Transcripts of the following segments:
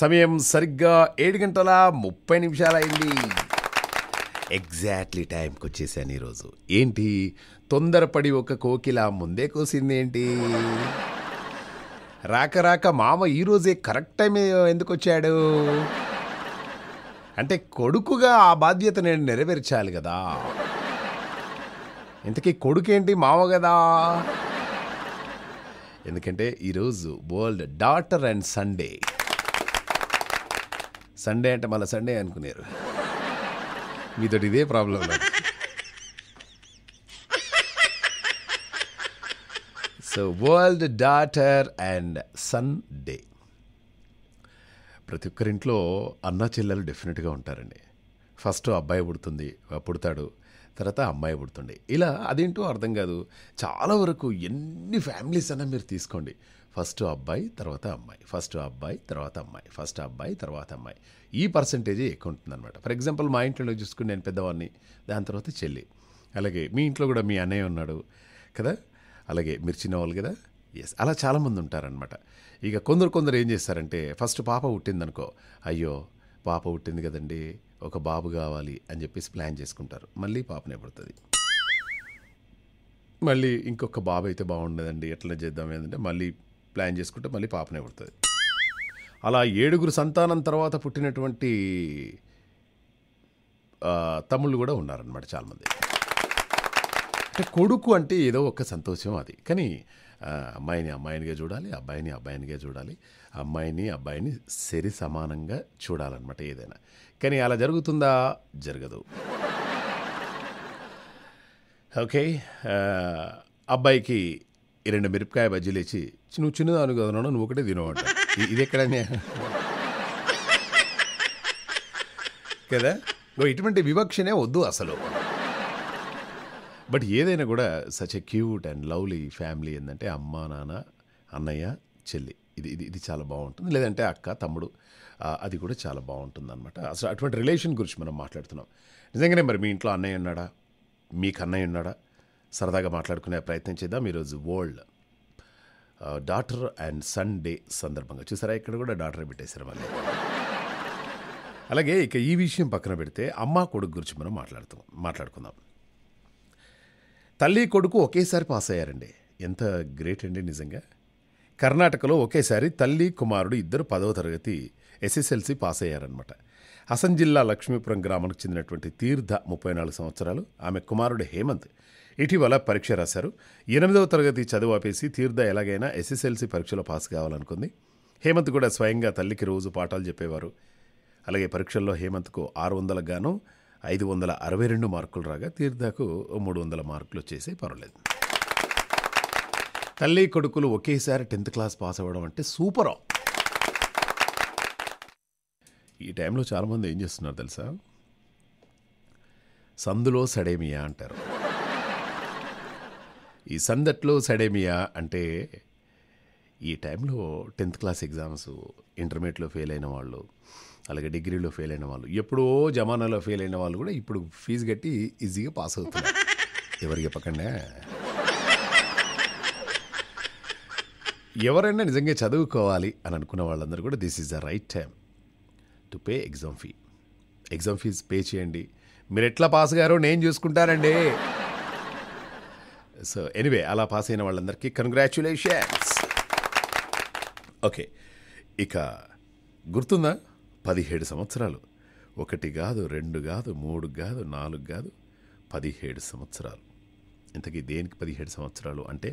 సమయం సరిగ్గా ఏడు గంటల ముప్పై నిమిషాలైంది ఎగ్జాక్ట్లీ టైంకి వచ్చేసాను ఈరోజు ఏంటి తొందరపడి ఒక కోకిల ముందే కోసింది ఏంటి రాక రాక మామ ఈరోజే కరెక్ట్ టైం ఎందుకు వచ్చాడు అంటే కొడుకుగా ఆ బాధ్యత నేను నెరవేర్చాలి కదా ఇంతకీ కొడుకేంటి మామ కదా ఎందుకంటే ఈరోజు world daughter and Sunday Sunday అంటే మళ్ళీ సండే అనుకునేరు మీతో ఇదే problem so world daughter and son day ప్రతి ఒక్కరింట్లో అన్న చెల్లెలు డెఫినెట్గా ఉంటారండి ఫస్ట్ అబ్బాయి పుడుతుంది పుడతాడు తర్వాత అమ్మాయి పుడుతుంది ఇలా అదేంటో అర్థం కాదు చాలా వరకు ఎన్ని ఫ్యామిలీస్ అన్నా మీరు తీసుకోండి ఫస్ట్ అబ్బాయి తర్వాత అమ్మాయి ఫస్ట్ అబ్బాయి తర్వాత అమ్మాయి ఫస్ట్ అబ్బాయి తర్వాత అమ్మాయి ఈ పర్సంటేజే ఎక్కువ ఉంటుందన్నమాట ఫర్ ఎగ్జాంపుల్ మా ఇంట్లో చూసుకుని నేను పెద్దవాడిని దాని తర్వాత చెల్లి అలాగే మీ ఇంట్లో కూడా మీ అన్నయ్య ఉన్నాడు కదా అలాగే మీరు చిన్నవాళ్ళు కదా ఎస్ అలా చాలామంది ఉంటారనమాట ఇక కొందరు కొందరు ఏం చేస్తారంటే ఫస్ట్ పాప పుట్టిందనుకో అయ్యో పాప పుట్టింది కదండి ఒక బాబు కావాలి అని చెప్పేసి ప్లాన్ చేసుకుంటారు మళ్ళీ పాపనే పుడుతుంది మళ్ళీ ఇంకొక బాబు అయితే బాగుండదండి ఎట్లా చేద్దాం ఏంటంటే మళ్ళీ ప్లాన్ చేసుకుంటే మళ్ళీ పాపనే పుడుతుంది అలా ఏడుగురు సంతానం తర్వాత పుట్టినటువంటి తమ్ముళ్ళు కూడా ఉన్నారనమాట చాలామంది అంటే కొడుకు అంటే ఏదో ఒక సంతోషం అది కానీ అమ్మాయిని అమ్మాయినిగా చూడాలి అబ్బాయిని అబ్బాయినిగా చూడాలి అమ్మాయిని అబ్బాయిని సరి సమానంగా చూడాలన్నమాట ఏదైనా కానీ అలా జరుగుతుందా జరగదు ఓకే అబ్బాయికి ఈ రెండు మిరపకాయ బజ్జీలు నువ్వు చిన్నదాను కదా నువ్వు ఒకటే తినవంట ఇది ఎక్కడ కదా ఇటువంటి వివక్షనే వద్దు అసలు బట్ ఏదైనా కూడా such a cute and lovely family ఏంటంటే అమ్మ నాన్న అన్నయ్య చెల్లి ఇది ఇది ఇది చాలా బాగుంటుంది లేదంటే అక్క తమ్ముడు అది కూడా చాలా బాగుంటుంది అనమాట అసలు అటువంటి రిలేషన్ గురించి మనం మాట్లాడుతున్నాం నిజంగానే మరి మీ ఇంట్లో అన్నయ్య ఉన్నాడా మీకు అన్నయ్య ఉన్నాడా సరదాగా మాట్లాడుకునే ప్రయత్నం చేద్దాం ఈరోజు world daughter and son day సందర్భంగా చూసారా ఇక్కడ కూడా డాటర్ పెట్టేశారు మళ్ళీ అలాగే ఇక ఈ విషయం పక్కన పెడితే అమ్మ కొడుకు గురించి మనం మాట్లాడుతాం మాట్లాడుకుందాం తల్లి కొడుకు ఒకేసారి పాస్ అయ్యారండి ఎంత గ్రేట్ అండి నిజంగా కర్ణాటకలో ఒకేసారి తల్లి కుమారుడు ఇద్దరు పదవ తరగతి ఎస్ఎస్ఎల్సి పాస్ అయ్యారనమాట హసన్ జిల్లా లక్ష్మీపురం గ్రామానికి చెందినటువంటి తీర్థ ముప్పై నాలుగు సంవత్సరాలు ఆమె కుమారుడు హేమంత్ ఇటీవల పరీక్ష రాశారు ఎనిమిదవ తరగతి చదువు ఆపేసి తీర్థ ఎలాగైనా ఎస్ఎస్ఎల్సి పరీక్షలో పాస్ కావాలనుకుంది హేమంత్ కూడా స్వయంగా తల్లికి రోజు పాఠాలు చెప్పేవారు అలాగే పరీక్షల్లో హేమంత్కు ఆరు వందలకు గాను ఐదు వందల అరవై రెండు మార్కులు రాగా తీర్థకు మూడు వందల మార్కులు వచ్చేసే పర్వాలేదు తల్లి కొడుకులు ఒకేసారి టెన్త్ క్లాస్ పాస్ అవ్వడం అంటే సూపర్ ఈ టైంలో చాలామంది ఏం చేస్తున్నారు తెలుసా సందులో సడేమియా అంటారు ఈ సందట్లో సడేమియా అంటే ఈ టైంలో టెన్త్ క్లాస్ ఎగ్జామ్స్ ఇంటర్మీడియట్లో ఫెయిల్ అయిన వాళ్ళు అలాగే డిగ్రీలో ఫెయిల్ అయిన వాళ్ళు ఎప్పుడో జమానాలో ఫెయిల్ అయిన వాళ్ళు కూడా ఇప్పుడు ఫీజు కట్టి ఈజీగా పాస్ అవుతున్నారు ఎవరికి చెప్పకుండా ఎవరైనా నిజంగా చదువుకోవాలి అని అనుకున్న వాళ్ళందరూ కూడా this is the right time to pay exam fee exam fees pay చేయండి మీరు ఎట్లా పాస్ గారో నేను చూసుకుంటానండి సో ఎనీవే అలా పాస్ అయిన వాళ్ళందరికీ కంగ్రాచులేషన్స్ ఓకే ఇక గుర్తుందా పదిహేడు సంవత్సరాలు ఒకటి కాదు రెండు కాదు మూడు కాదు నాలుగు కాదు పదిహేడు సంవత్సరాలు ఇంతకీ దేనికి పదిహేడు సంవత్సరాలు అంటే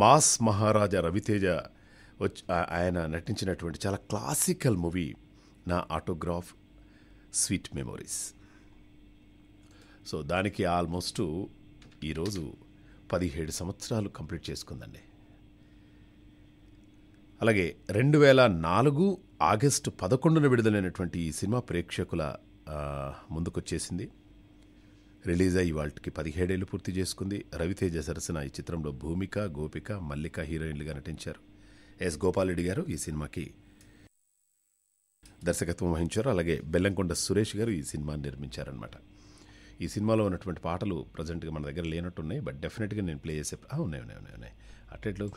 మాస్ మహారాజా రవితేజ వచ్చి ఆయన నటించినటువంటి చాలా classical movie Naa autograph sweet memories so దానికి ఆల్మోస్ట్ ఈరోజు పదిహేడు సంవత్సరాలు కంప్లీట్ చేసుకుందండి అలాగే రెండు వేల నాలుగు ఆగస్టు పదకొండున విడుదలైనటువంటి ఈ సినిమా ప్రేక్షకుల ముందుకొచ్చేసింది రిలీజ్ అయ్యి వాళ్ళకి పదిహేడేళ్లు పూర్తి చేసుకుంది రవితేజ సరసన ఈ చిత్రంలో భూమిక గోపిక మల్లిక హీరోయిన్లుగా నటించారు ఎస్ గోపాలరెడ్డి గారు ఈ సినిమాకి దర్శకత్వం వహించారు అలాగే బెల్లంకొండ సురేష్ గారు ఈ సినిమాని నిర్మించారనమాట ఈ సినిమాలో ఉన్నటువంటి పాటలు ప్రజెంట్గా మన దగ్గర లేనట్టున్నాయి బట్ డెఫినెట్గా నేను ప్లే చేసే ఉన్నాయి ఉన్నాయి ఉన్నాయి ఉన్నాయి అట్లెట్లు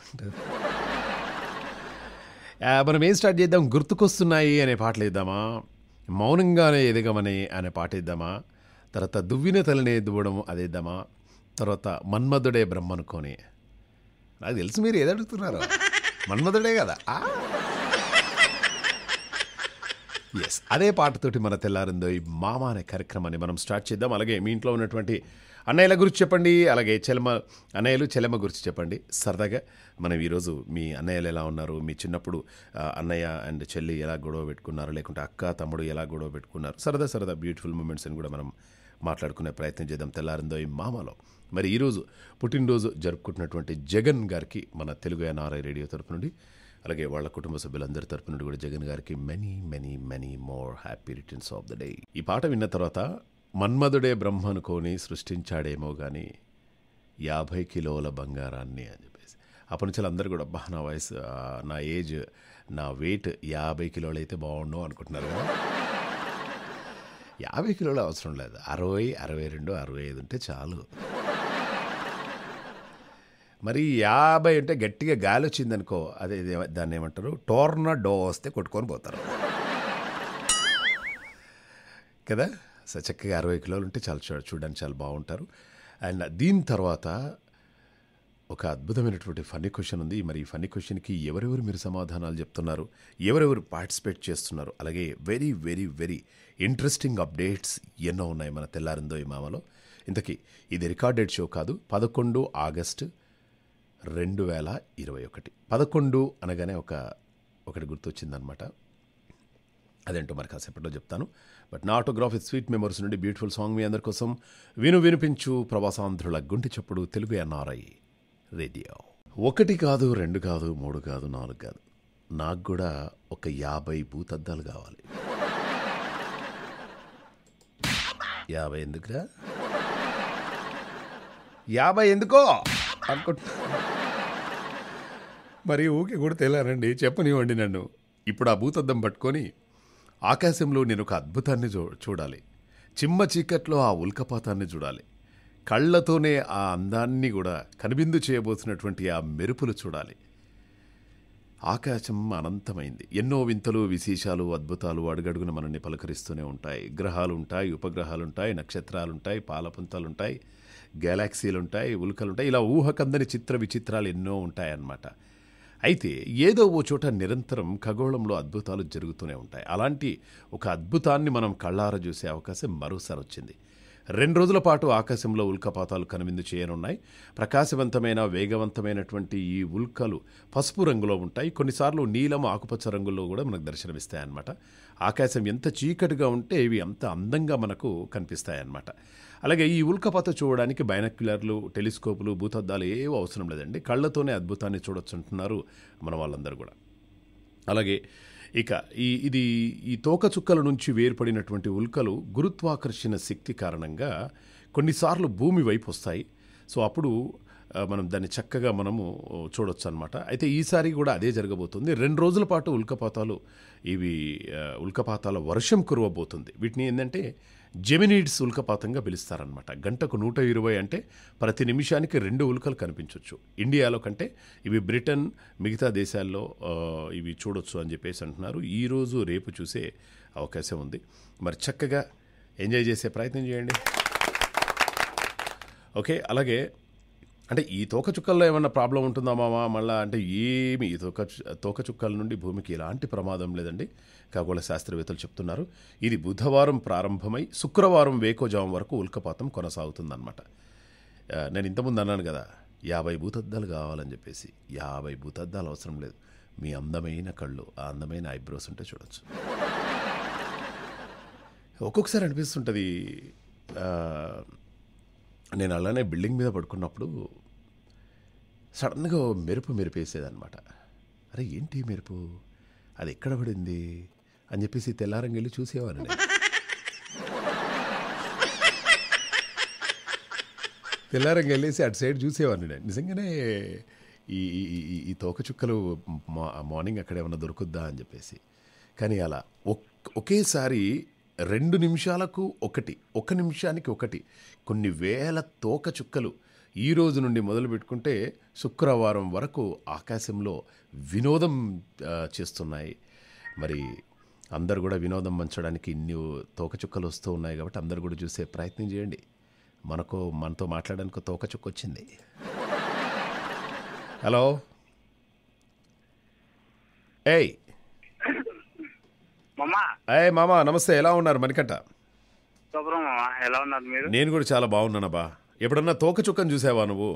మనం ఏం స్టార్ట్ చేద్దాం గుర్తుకొస్తున్నాయి అనే పాటలు వేద్దామా మౌనంగానే ఎదగమని అనే పాట వేద్దామా తర్వాత దువ్విన తలనే దువ్వడం అదేద్దామా తర్వాత మన్మధుడే బ్రహ్మ అనుకోని నాకు తెలుసు మీరు ఏది అడుగుతున్నారు మన్మధుడే కదా ఎస్ అదే పాటతోటి మన తెల్లారిందో ఈ మామ అనే కార్యక్రమాన్ని మనం స్టార్ట్ చేద్దాం అలాగే మీ ఇంట్లో ఉన్నటువంటి అన్నయ్యల గురించి చెప్పండి అలాగే చెలమ అన్నయ్యలు చెలమ గురించి చెప్పండి సరదాగా మనం ఈరోజు మీ అన్నయ్యలు ఎలా ఉన్నారు మీ చిన్నప్పుడు అన్నయ్య అండ్ చెల్లి ఎలా గొడవ పెట్టుకున్నారు లేకుంటే అక్క తమ్ముడు ఎలా గొడవ పెట్టుకున్నారు సరదా సరదా బ్యూటిఫుల్ మూమెంట్స్ అని కూడా మనం మాట్లాడుకునే ప్రయత్నం చేద్దాం తెల్లారిందో ఈ మామలో మరి ఈరోజు పుట్టినరోజు జరుపుకుంటున్నటువంటి జగన్ గారికి మన తెలుగు ఎన్ఆర్ఐ రేడియో తరపు నుండి అలాగే వాళ్ళ కుటుంబ సభ్యులందరి తరపు నుండి కూడా జగన్ గారికి many many many more happy returns of the day ఈ పాట విన్న తర్వాత మన్మధుడే బ్రహ్మ అనుకొని సృష్టించాడేమో కానీ యాభై కిలోల బంగారాన్ని అని చెప్పేసి అప్పటి నుంచి అందరూ కూడా అబ్బా నా వయసు నా ఏజ్ నా వెయిట్ యాభై కిలోలు అయితే బాగుండవు అనుకుంటున్నారు యాభై కిలోలు అవసరం లేదు అరవై అరవై రెండు అరవై ఐదు ఉంటే చాలు మరి యాభై ఉంటే గట్టిగా గాలి వచ్చిందనుకో అదే దాన్ని ఏమంటారు డో వస్తే కొట్టుకొని పోతారు కదా చక్కగా అరవై కిలోలు ఉంటే చాలా చూడడానికి చాలా బాగుంటారు అండ్ దీని తర్వాత ఒక అద్భుతమైనటువంటి ఫన్నీ క్వశ్చన్ ఉంది మరి ఈ ఫన్నీ క్వశ్చన్కి ఎవరెవరు మీరు సమాధానాలు చెప్తున్నారు ఎవరెవరు పార్టిసిపేట్ చేస్తున్నారు అలాగే very very very interesting updates ఎన్నో ఉన్నాయి మన తెల్లారిందో ఈ మామలో ఇంతకీ ఇది రికార్డెడ్ షో కాదు పదకొండు ఆగస్ట్ రెండు వేల ఇరవై ఒకటి పదకొండు అనగానే ఒక ఒకటి గుర్తొచ్చిందనమాట అదేంటో మరి కాసేపట్లో చెప్తాను but Naa autograph is sweet memories నుండి బ్యూటిఫుల్ సాంగ్ మీ అందరి కోసం విను వినిపించు ప్రవాసాంధ్రుల గుంటి చప్పుడు తెలుగు ఎన్ఆర్ఐ రేడియో ఒకటి కాదు రెండు కాదు మూడు కాదు నాలుగు కాదు నాకు కూడా ఒక యాభై భూతద్దాలు కావాలి యాభై ఎందుకురా యాభై ఎందుకో అనుకుంటున్నా మరి ఊకి కూడా తెలారండి చెప్పనివ్వండి నన్ను ఇప్పుడు ఆ భూతద్దం పట్టుకొని ఆకాశంలో నేను ఒక అద్భుతాన్ని చూడాలి చిమ్మ చీకట్లో ఆ ఉల్కపాతాన్ని చూడాలి కళ్ళతోనే ఆ అందాన్ని కూడా కనిబిందు చేయబోతున్నటువంటి ఆ మెరుపులు చూడాలి ఆకాశం అనంతమైంది ఎన్నో వింతలు విశేషాలు అద్భుతాలు అడుగడుగున మనల్ని పలకరిస్తూనే ఉంటాయి గ్రహాలుంటాయి ఉపగ్రహాలుంటాయి నక్షత్రాలుంటాయి పాలపుంతలుంటాయి ఉలుకలు ఉల్కలుంటాయి ఇలా ఊహకందని చిత్ర విచిత్రాలు ఎన్నో ఉంటాయన్నమాట అయితే ఏదో ఓ చోట నిరంతరం ఖగోళంలో అద్భుతాలు జరుగుతూనే ఉంటాయి అలాంటి ఒక అద్భుతాన్ని మనం కళ్ళార చూసే అవకాశం మరోసారి వచ్చింది రెండు రోజుల పాటు ఆకాశంలో ఉల్కపాతాలు కనువిందు చేయనున్నాయి ప్రకాశవంతమైన వేగవంతమైనటువంటి ఈ ఉల్కలు పసుపు రంగులో ఉంటాయి కొన్నిసార్లు నీలం ఆకుపచ్చ రంగుల్లో కూడా మనకు దర్శనమిస్తాయన్నమాట ఆకాశం ఎంత చీకటిగా ఉంటే ఇవి అంత అందంగా మనకు కనిపిస్తాయన్నమాట అలాగే ఈ ఉల్కపాత చూడడానికి బైనక్యులర్లు టెలిస్కోపులు భూతద్దాలు ఏవో అవసరం లేదండి కళ్ళతోనే అద్భుతాన్ని చూడొచ్చు అంటున్నారు మన వాళ్ళందరూ కూడా అలాగే ఇక ఈ ఇది ఈ తోకచుక్కల నుంచి వేర్పడినటువంటి ఉల్కలు గురుత్వాకర్షణ శక్తి కారణంగా కొన్నిసార్లు భూమి వైపు వస్తాయి సో అప్పుడు మనం దాన్ని చక్కగా మనము చూడొచ్చు అనమాట అయితే ఈసారి కూడా అదే జరగబోతుంది రెండు రోజుల పాటు ఉల్కపాతాలు ఇవి ఉల్కపాతాల వర్షం కురవబోతుంది వీటిని ఏంటంటే జెమినీడ్స్ ఉల్కపాతంగా పిలుస్తారనమాట గంటకు నూట ఇరవై అంటే ప్రతి నిమిషానికి రెండు ఉల్కలు కనిపించవచ్చు ఇండియాలో కంటే ఇవి బ్రిటన్ మిగతా దేశాల్లో ఇవి చూడొచ్చు అని చెప్పేసి అంటున్నారు ఈరోజు రేపు చూసే అవకాశం ఉంది మరి చక్కగా ఎంజాయ్ చేసే ప్రయత్నం చేయండి ఓకే అలాగే అంటే ఈ తోకచుక్కల్లో ఏమన్నా ప్రాబ్లం ఉంటుందా మామా మళ్ళీ అంటే ఏమి ఈ తోక తోకచుక్కల నుండి భూమికి ఎలాంటి ప్రమాదం లేదండి ఖగోళ శాస్త్రవేత్తలు చెప్తున్నారు ఇది బుధవారం ప్రారంభమై శుక్రవారం వేకోజాం వరకు ఉల్కపాతం కొనసాగుతుందన్నమాట నేను ఇంతకుముందు అన్నాను కదా యాభై భూతద్దాలు కావాలని చెప్పేసి యాభై భూతద్దాలు అవసరం లేదు మీ అందమైన కళ్ళు ఆ అందమైన ఐబ్రోస్ ఉంటే చూడొచ్చు ఒక్కొక్కసారి అనిపిస్తుంటుంది నేను అలానే బిల్డింగ్ మీద పడుకున్నప్పుడు సడన్గా మెరుపు మెరిపేసేదనమాట అరే ఏంటి మెరుపు అది ఎక్కడ పడింది అని చెప్పేసి తెల్లారం వెళ్ళి చూసేవాడిని తెల్లారం వెళ్ళేసి అటు సైడ్ చూసేవాడిని నేను నిజంగానే ఈ ఈ తోకచుక్కలు మార్నింగ్ అక్కడ ఏమన్నా దొరుకుద్దా అని చెప్పేసి కానీ అలా ఒకేసారి రెండు నిమిషాలకు ఒకటి ఒక నిమిషానికి ఒకటి కొన్ని వేల తోక చుక్కలు ఈ రోజు నుండి మొదలు పెట్టుకుంటే శుక్రవారం వరకు ఆకాశంలో వినోదం చేస్తున్నాయి మరి అందరు కూడా వినోదం పంచడానికి ఇన్ని తోకచుక్కలు వస్తూ ఉన్నాయి కాబట్టి అందరు కూడా చూసే ప్రయత్నం చేయండి మనకు మనతో మాట్లాడడానికి తోకచుక్క వచ్చింది హలో ఏయ్ మామా మామా నమస్తే ఎలా ఉన్నారు మణికంట ఎలా ఉన్నారు మీరు నేను కూడా చాలా బాగున్నానబ్బా ఎప్పుడన్నా తోక చుక్కను చూసావా నువ్వు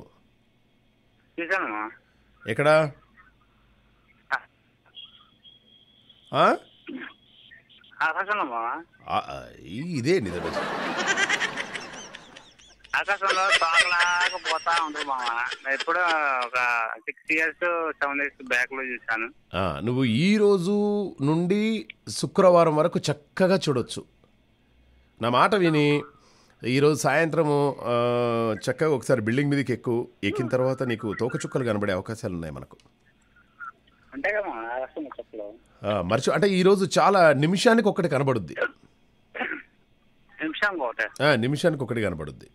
చూశాను ఎక్కడా ఇదే నిజమే ఆకాశంలో తోకలాగా పోతా ఉంటుంది మామ నేను ఒక six years seven years back లో చూసాను నువ్వు ఈ రోజు నుండి శుక్రవారం వరకు చక్కగా చూడొచ్చు నా మాట విని ఈరోజు సాయంత్రము చక్కగా ఒకసారి బిల్డింగ్ మీదకి ఎక్కు ఎక్కిన తర్వాత నీకు తోకచుక్కలు కనబడే అవకాశాలు ఉన్నాయి మనకు అంటే కదా మామ, మర్చి అంటే ఈరోజు చాలా నిమిషానికి ఒకటి కనబడుద్ది నిమిషం నిమిషానికి ఒకటి కనబడుద్ది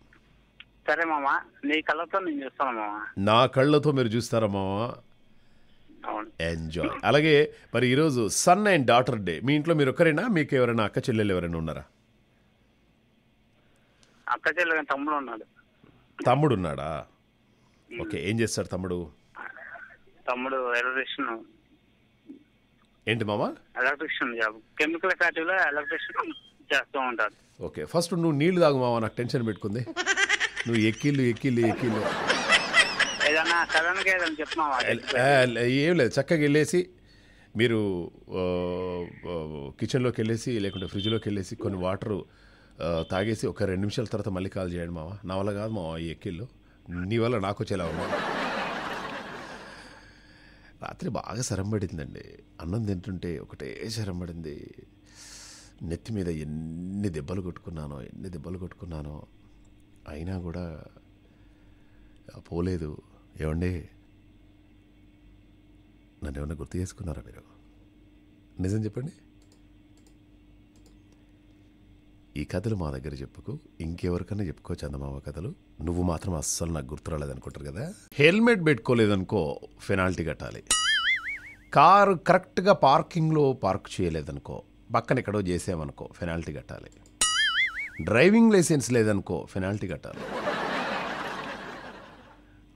సరే మామా నీ కళ్ళతో నేను చూస్తాను మామ నా కళ్ళతో మీరు చూస్తారా మామా ఎంజాయ్ అలాగే మరి ఈరోజు సన్ అండ్ డాటర్ డే మీ ఇంట్లో మీరు ఒక్కరైనా మీకు ఎవరైనా అక్క చెల్లెలు ఎవరైనా ఉన్నారా అక్క చెల్లెలు తమ్ముడు ఉన్నాడు తమ్ముడు ఉన్నాడా ఓకే ఏం చేస్తాడు తమ్ముడు తమ్ముడు ఎలక్ట్రిషియన్ ఏంటి మామా ఎలక్ట్రిషియన్ జాబ్ కెమికల్ ఫ్యాక్టరీలో ఎలక్ట్రిషియన్ చేస్తూ ఉంటాడు ఓకే ఫస్ట్ నువ్వు నీళ్లు తాగు మామ నాకు టెన్షన్ పెట్టుకుంది నువ్వు ఎక్కిళ్ళు ఎక్కిళ్ళు ఎక్కిళ్ళు ఏం లేదు చక్కగా వెళ్ళేసి మీరు కిచెన్లోకి వెళ్ళేసి లేకుంటే ఫ్రిడ్జ్లోకి వెళ్ళేసి కొన్ని వాటర్ తాగేసి ఒక రెండు నిమిషాల తర్వాత మళ్ళీ కాల్ చేయండి మావా నా వల్ల కాదు మావా ఈ ఎక్కిళ్ళు నీ వల్ల నాకు వచ్చేలా ఉన్నా రాత్రి బాగా శరం పడిందండి అన్నం తింటుంటే ఒకటే శరం పడింది నెత్తి మీద ఎన్ని దెబ్బలు కొట్టుకున్నానో ఎన్ని దెబ్బలు కొట్టుకున్నానో అయినా కూడా పోలేదు ఏమండి నన్ను ఏమన్నా గుర్తు చేసుకున్నారా మీరు నిజం చెప్పండి ఈ కథలు మా దగ్గర చెప్పుకు ఇంకెవరికన్నా చెప్పుకో చందమామ కథలు నువ్వు మాత్రం అస్సలు నాకు అనుకుంటారు కదా హెల్మెట్ పెట్టుకోలేదనుకో ఫెనాల్టీ కట్టాలి కారు కరెక్ట్గా పార్కింగ్లో పార్క్ చేయలేదనుకో పక్కన ఎక్కడో చేసామనుకో ఫెనాల్టీ కట్టాలి డ్రైవింగ్ లైసెన్స్ లేదనుకో ఫెనాల్టీ కట్టాలి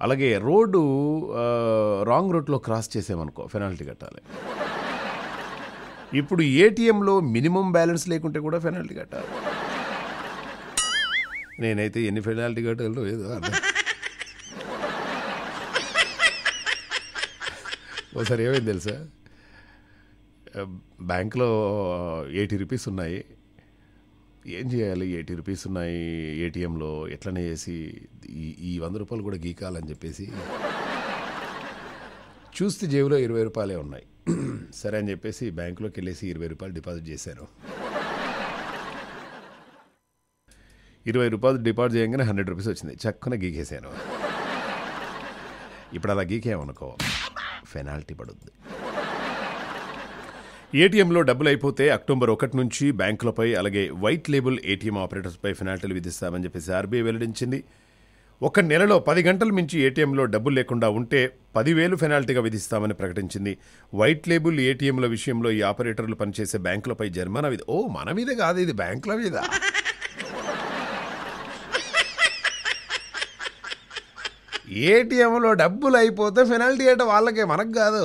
అలాగే రోడ్డు రాంగ్ రూట్లో క్రాస్ చేసామనుకో ఫెనాల్టీ కట్టాలి ఇప్పుడు ఏటీఎంలో మినిమం బ్యాలెన్స్ లేకుంటే కూడా ఫెనాల్టీ కట్టాలి నేనైతే ఎన్ని ఫెనాల్టీ కట్టాలో ఏదో ఒకసారి ఏమైంది తెలుసా బ్యాంక్లో ఎయిటీ రూపీస్ ఉన్నాయి ఏం చేయాలి ఎయిటీ రూపీస్ ఉన్నాయి ఏటీఎంలో ఎట్లనే చేసి ఈ ఈ వంద రూపాయలు కూడా గీకాలని చెప్పేసి చూస్తే జేబులో ఇరవై రూపాయలే ఉన్నాయి సరే అని చెప్పేసి బ్యాంకులోకి వెళ్ళేసి ఇరవై రూపాయలు డిపాజిట్ చేశాను ఇరవై రూపాయలు డిపాజిట్ చేయగానే హండ్రెడ్ రూపీస్ వచ్చింది చక్కన గీకేశాను ఇప్పుడు అలా గీకేమనుకో పెనాల్టీ పడుద్ది ఏటీఎంలో డబ్బులు అయిపోతే అక్టోబర్ ఒకటి నుంచి బ్యాంకులపై అలాగే వైట్ లేబుల్ ఏటీఎం ఆపరేటర్స్పై ఫినాల్టీలు విధిస్తామని చెప్పేసి ఆర్బీఐ వెల్లడించింది ఒక నెలలో పది గంటల మించి ఏటీఎంలో డబ్బులు లేకుండా ఉంటే పదివేలు ఫెనాల్టీగా విధిస్తామని ప్రకటించింది వైట్ లేబుల్ ఏటీఎంల విషయంలో ఈ ఆపరేటర్లు పనిచేసే బ్యాంకులపై జరిమానా విధి ఓ మన మీద కాదు ఇది బ్యాంకుల మీద ఏటీఎంలో డబ్బులు అయిపోతే ఫెనాల్టీ అంటే వాళ్ళకే మనకు కాదు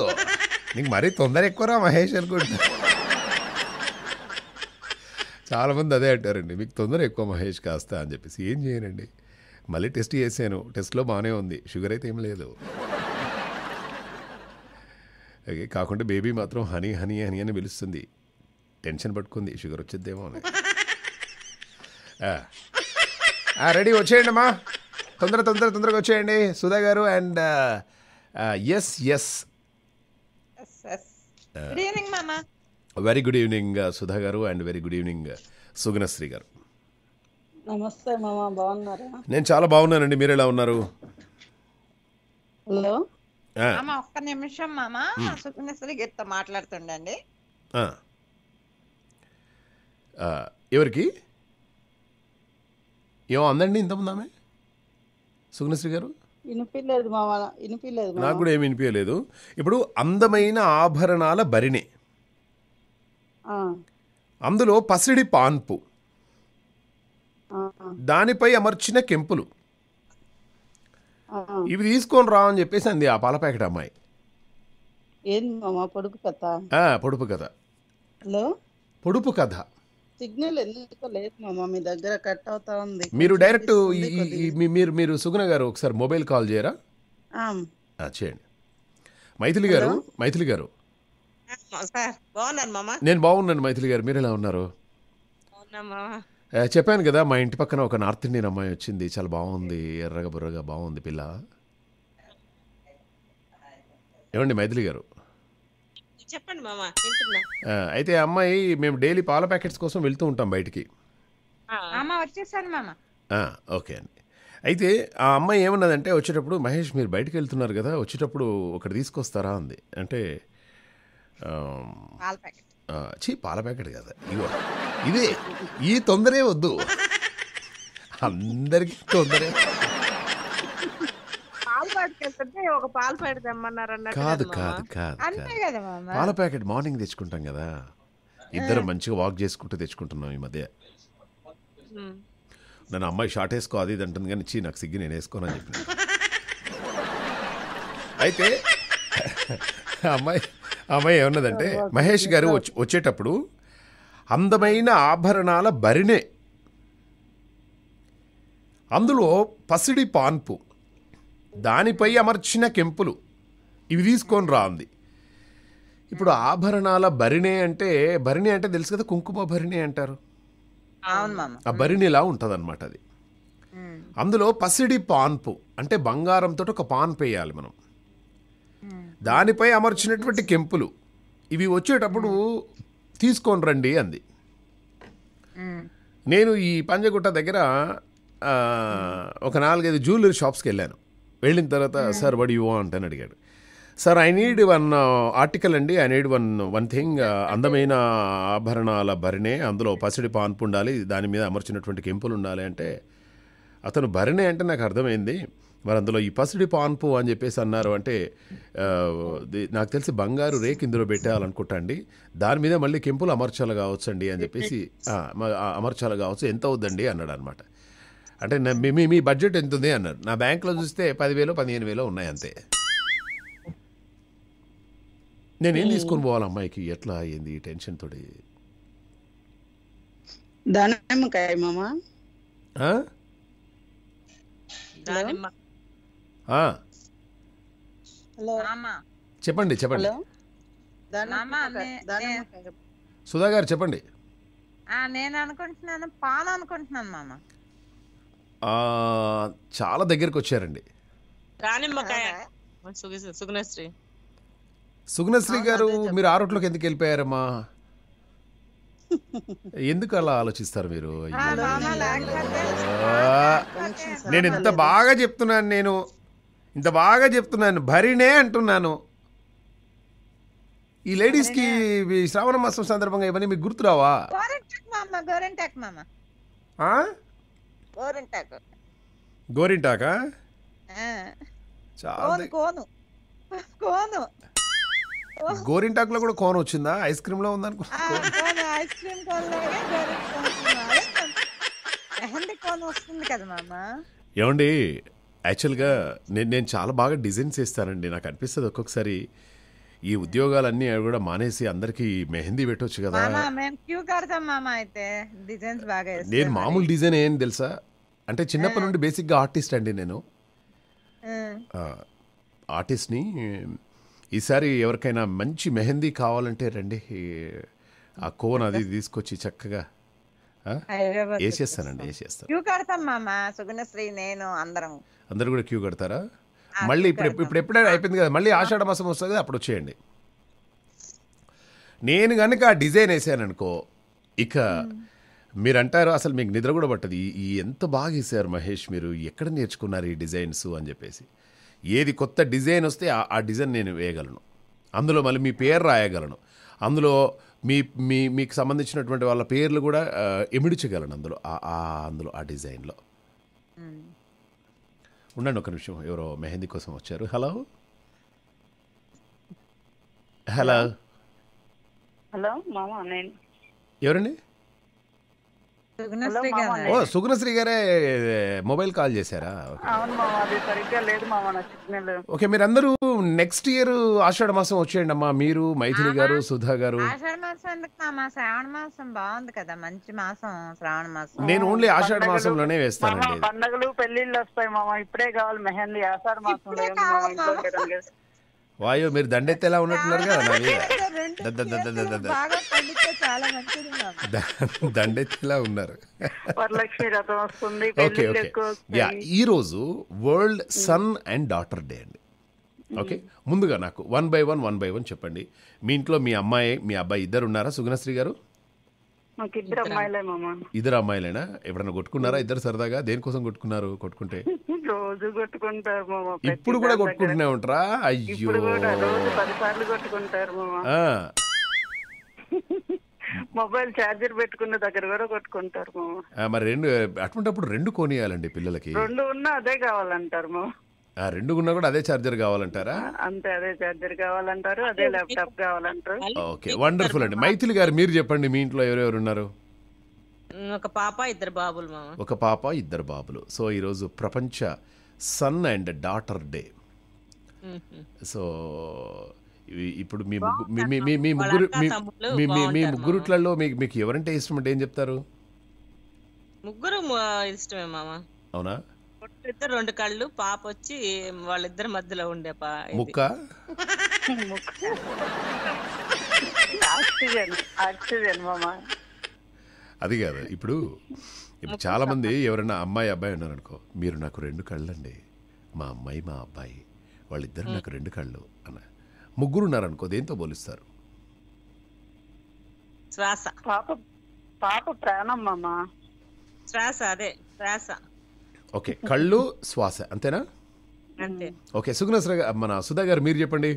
నీకు మరీ తొందర ఎక్కువరా మహేష్ అనుకుంటా చాలామంది అదే అంటారండి మీకు తొందర ఎక్కువ మహేష్ కాస్తా అని చెప్పేసి ఏం చేయనండి మళ్ళీ టెస్ట్ చేశాను టెస్ట్లో బాగానే ఉంది షుగర్ అయితే ఏం లేదు ఓకే కాకుండా బేబీ మాత్రం హనీ హనీ హనీ అని పిలుస్తుంది టెన్షన్ పట్టుకుంది షుగర్ వచ్చేద్దేమో అని రెడీ వచ్చేయండి అమ్మా తొందర తొందర తొందరగా వచ్చేయండి Sudha garu and S S good evening very good evening Sudha garu and very good evening Sugunasri garu నమస్తే మామా బాగున్నారా నేను చాలా బాగున్నానండి మీరు ఎలా ఉన్నారు హలో అమ్మ ఒక్క నిమిషం మామా సుగుణశ్రీ గారితో మాట్లాడుతుండండి ఎవరికి ఏమో అందండి ఇంతకుముందు ఆమె సుగుణశ్రీ గారు వినిపించలేదు వినిపించలేదు నాకు కూడా ఏమి వినిపించలేదు ఇప్పుడు అందమైన ఆభరణాల భరిణి అందులో పసిడి పాన్పు దానిపై అమర్చిన కెంపులు ఇవి తీసుకొని రా అని చెప్పేసి అంది ఆ పాల ప్యాకెట్ అమ్మాయి పొడుపు కథ పొడుపు కథ హలో పొడుపు కథ సిగ్నల్ ఎందుకు లేదు మామా మీ దగ్గర కట్ అవుతా ఉంది మీరు డైరెక్ట్ మీరు మీరు సుగుణ గారు ఒకసారి మొబైల్ కాల్ చేయరా చేయండి మైథిలి గారు మైథిలి గారు నేను బాగున్నాను మైథిలి గారు మీరు ఎలా ఉన్నారు చెప్పాను కదా మా ఇంటి పక్కన ఒక నార్త్ ఇండియన్ అమ్మాయి వచ్చింది చాలా బాగుంది ఎర్రగా బుర్రగా బాగుంది పిల్ల ఏమండి మైథిలి గారు చెప్పండి మామ అయితే అమ్మాయి మేము డైలీ పాల ప్యాకెట్స్ కోసం వెళ్తూ ఉంటాం బయటికి వచ్చేసాను మామ ఓకే అండి అయితే ఆ అమ్మాయి ఏమన్నదంటే వచ్చేటప్పుడు మహేష్ మీరు బయటకు వెళ్తున్నారు కదా వచ్చేటప్పుడు ఒకటి తీసుకొస్తారా అంది అంటే చీ పాల ప్యాకెట్ కదా ఇగో ఇదే ఈ తొందరే వద్దు అందరికీ తొందరే ఒక పాల ప్యాకెట్ కాదు కాదు కాదు అంతే కదా పాల ప్యాకెట్ మార్నింగ్ తెచ్చుకుంటాం కదా ఇద్దరు మంచిగా వాక్ చేసుకుంటూ తెచ్చుకుంటున్నాం ఈ మధ్య నన్ను అమ్మాయి షార్ట్ వేసుకో అది ఇది అంటుంది కానీ ఇచ్చి నాకు సిగ్గి నేను వేసుకోను అని చెప్పిన అయితే అమ్మాయి అమ్మాయి ఏమన్నదంటే మహేష్ గారు వచ్చేటప్పుడు అందమైన ఆభరణాల బరినే అందులో పసిడి పాన్పు దానిపై అమర్చిన కెంపులు ఇవి తీసుకొని రా అంది ఇప్పుడు ఆభరణాల భరిణే అంటే భరిణి అంటే తెలుసు కదా కుంకుమ భరిణి అంటారు ఆ భరిణిలా ఉంటుంది అనమాట అది అందులో పసిడి పాన్పు అంటే బంగారంతో ఒక పాన్పు వేయాలి మనం దానిపై అమర్చినటువంటి కెంపులు ఇవి వచ్చేటప్పుడు తీసుకొని రండి అంది నేను ఈ పంజగుట్ట దగ్గర ఒక నాలుగైదు జ్యువెలరీ షాప్స్కి వెళ్ళాను వెళ్ళిన తర్వాత hmm. సార్ వడ్ యూ అంటే అని అడిగాడు sir I need one article అండి I need one one thing అందమైన ఆభరణాల భరిణే అందులో పసిడి పాన్పు ఉండాలి దాని మీద అమర్చినటువంటి కెంపులు ఉండాలి అంటే అతను భరిణే అంటే నాకు అర్థమైంది మరి అందులో ఈ పసిడి పాన్పు అని చెప్పేసి అన్నారు అంటే uh, నాకు తెలిసి బంగారు రేక్ ఇందులో పెట్టాలనుకుంటా అండి దాని మీద మళ్ళీ కెంపులు అమర్చాలు కావచ్చు అండి అని చెప్పేసి అమర్చాలు కావచ్చు ఎంత అవుద్దండి అన్నాడు అనమాట అంటే మీ మీ బడ్జెట్ ఎంత ఉంది అన్నారు నా లో చూస్తే పదివేలు పదిహేను వేలు ఉన్నాయి అంతే నేనేం తీసుకొని పోవాలి అమ్మాయికి ఎట్లా అయింది ఈ టెన్షన్ తోటి మామా చెప్పండి చెప్పండి సుధా గారు చెప్పండి నేను అనుకుంటున్నాను పాలు అనుకుంటున్నాను మామ చాలా దగ్గరకు వచ్చారండి సుగ్నశ్రీ గారు మీరు ఆ రోట్లోకి ఎందుకు వెళ్ళిపోయారమ్మా ఎందుకు అలా ఆలోచిస్తారు మీరు నేను ఇంత బాగా చెప్తున్నాను నేను ఇంత బాగా చెప్తున్నాను భరినే అంటున్నాను ఈ లేడీస్కి శ్రావణ మాసం సందర్భంగా ఇవన్నీ మీకు గుర్తురావా గోరింటాకా చాలా గోరింటాకులో కూడా కోన్ వచ్చిందా ఐస్ క్రీమ్ లో ఉందనుకో ఏమండి యాక్చువల్గా నేను నేను చాలా బాగా డిజైన్స్ వేస్తానండి నాకు అనిపిస్తుంది ఒక్కొక్కసారి ఈ ఉద్యోగాలన్నీ కూడా మానేసి అందరికి మెహందీ పెట్టొచ్చు కదా అయితే నేను మామూలు డిజైన్ ఏం తెలుసా అంటే చిన్నప్పటి నుండి బేసిక్ గా ఆర్టిస్ట్ అండి నేను ఆర్టిస్ట్ ని ఈసారి ఎవరికైనా మంచి మెహందీ కావాలంటే రండి ఆ కోన్ అది తీసుకొచ్చి చక్కగా వేసేస్తానండి వేసేస్తాను క్యూ కడతాం సుగుణశ్రీ నేను అందరం అందరు కూడా క్యూ కడతారా మళ్ళీ ఇప్పుడు ఇప్పుడు ఎప్పుడైనా అయిపోయింది కదా మళ్ళీ ఆషాఢ మాసం వస్తుంది అప్పుడు వచ్చేయండి నేను కనుక ఆ డిజైన్ వేసాననుకో ఇక మీరు అంటారు అసలు మీకు నిద్ర కూడా పట్టదు ఈ ఎంత బాగా వేసారు మహేష్ మీరు ఎక్కడ నేర్చుకున్నారు ఈ డిజైన్స్ అని చెప్పేసి ఏది కొత్త డిజైన్ వస్తే ఆ డిజైన్ నేను వేయగలను అందులో మళ్ళీ మీ పేరు రాయగలను అందులో మీ మీ మీకు సంబంధించినటువంటి వాళ్ళ పేర్లు కూడా ఎమిడిచగలను అందులో అందులో ఆ డిజైన్లో ఉండండి ఒక నిమిషం ఎవరో మెహందీ కోసం వచ్చారు హలో హలో హలో మామ నేను ఎవరండి ఓ గారే మొబైల్ కాల్ చేశారా ఓకే మీరందరూ నెక్స్ట్ ఇయర్ ఆషాఢ మాసం వచ్చేయండి అమ్మా మీరు మైథిలి గారు సుధా గారు నేను ఓన్లీ ఆషాఢ మాసంలోనే వేస్తానండి పండుగలు పెళ్లిళ్ళు వస్తాయి మామ ఇప్పుడే కావాలి మెహందీ ఆషాఢ మాసంలో వాయు మీరు దండెత్తేలా ఎలా ఉన్నట్టున్నారు కదా నావి దండెత్తేలా ఉన్నారు ఓకే ఓకే యా ఈరోజు world son and daughter day అండి ఓకే ముందుగా నాకు one by one one by one చెప్పండి మీ ఇంట్లో మీ అమ్మాయి మీ అబ్బాయి ఇద్దరు ఉన్నారా సుగుణశ్రీ గారు ఇద్దరు అమ్మాయిలే ఇద్దరు అమ్మాయిలేనా ఎవరైనా కొట్టుకున్నారా ఇద్దరు సరదాగా దేనికోసం కొట్టుకున్నారు కొట్టుకుంటే రోజు కొట్టుకుంటారు మామ ఇప్పుడు కూడా కొట్టుకుంటూనే ఉంటారా అయ్యో కొట్టుకుంటారు మొబైల్ ఛార్జర్ పెట్టుకున్న దగ్గర కూడా కొట్టుకుంటారు మామ మరి రెండు అటువంటిప్పుడు రెండు కొనియాలండి పిల్లలకి రెండు ఉన్నా అదే కావాలంటారు మామ ఆ రెండు ఉన్నా కూడా అదే చార్జర్ కావాలంటారా అంతే అదే చార్జర్ కావాలంటారు అదే ల్యాప్టాప్ కావాలంటారు ఓకే వండర్ఫుల్ అండి మైథిలి గారు మీరు చెప్పండి మీ ఇంట్లో ఎవరెవరు ఉన్నారు ఒక పాప ఇద్దరు బాబులు మామ ఒక పాప ఇద్దరు బాబులు సో ఈరోజు ప్రపంచ son and daughter day so ఇప్పుడు మీ ముగ్గురు మీ మీ ముగ్గురుట్లలో మీకు మీకు ఎవరంటే ఇష్టం అంటే ఏం చెప్తారు ముగ్గురు ఇష్టమే మామ అవునా ఇద్దరు రెండు కళ్ళు పాప వచ్చి వాళ్ళిద్దరి మధ్యలో ఉండే పా ముక్క అది కాదు ఇప్పుడు ఇప్పుడు చాలా మంది ఎవరైనా అమ్మాయి అబ్బాయి ఉన్నారనుకో మీరు నాకు రెండు కళ్ళండి మా అమ్మాయి మా అబ్బాయి వాళ్ళిద్దరు నాకు రెండు కళ్ళు అన్న ముగ్గురు ఉన్నారనుకో దేంతో పోలిస్తారు శ్వాస పాప పాప ప్రాణం శ్వాస అదే శ్వాస ఓకే కళ్ళు శ్వాస అంతేనా ఓకే సుగుణశ్ర మన సుధా గారు మీరు చెప్పండి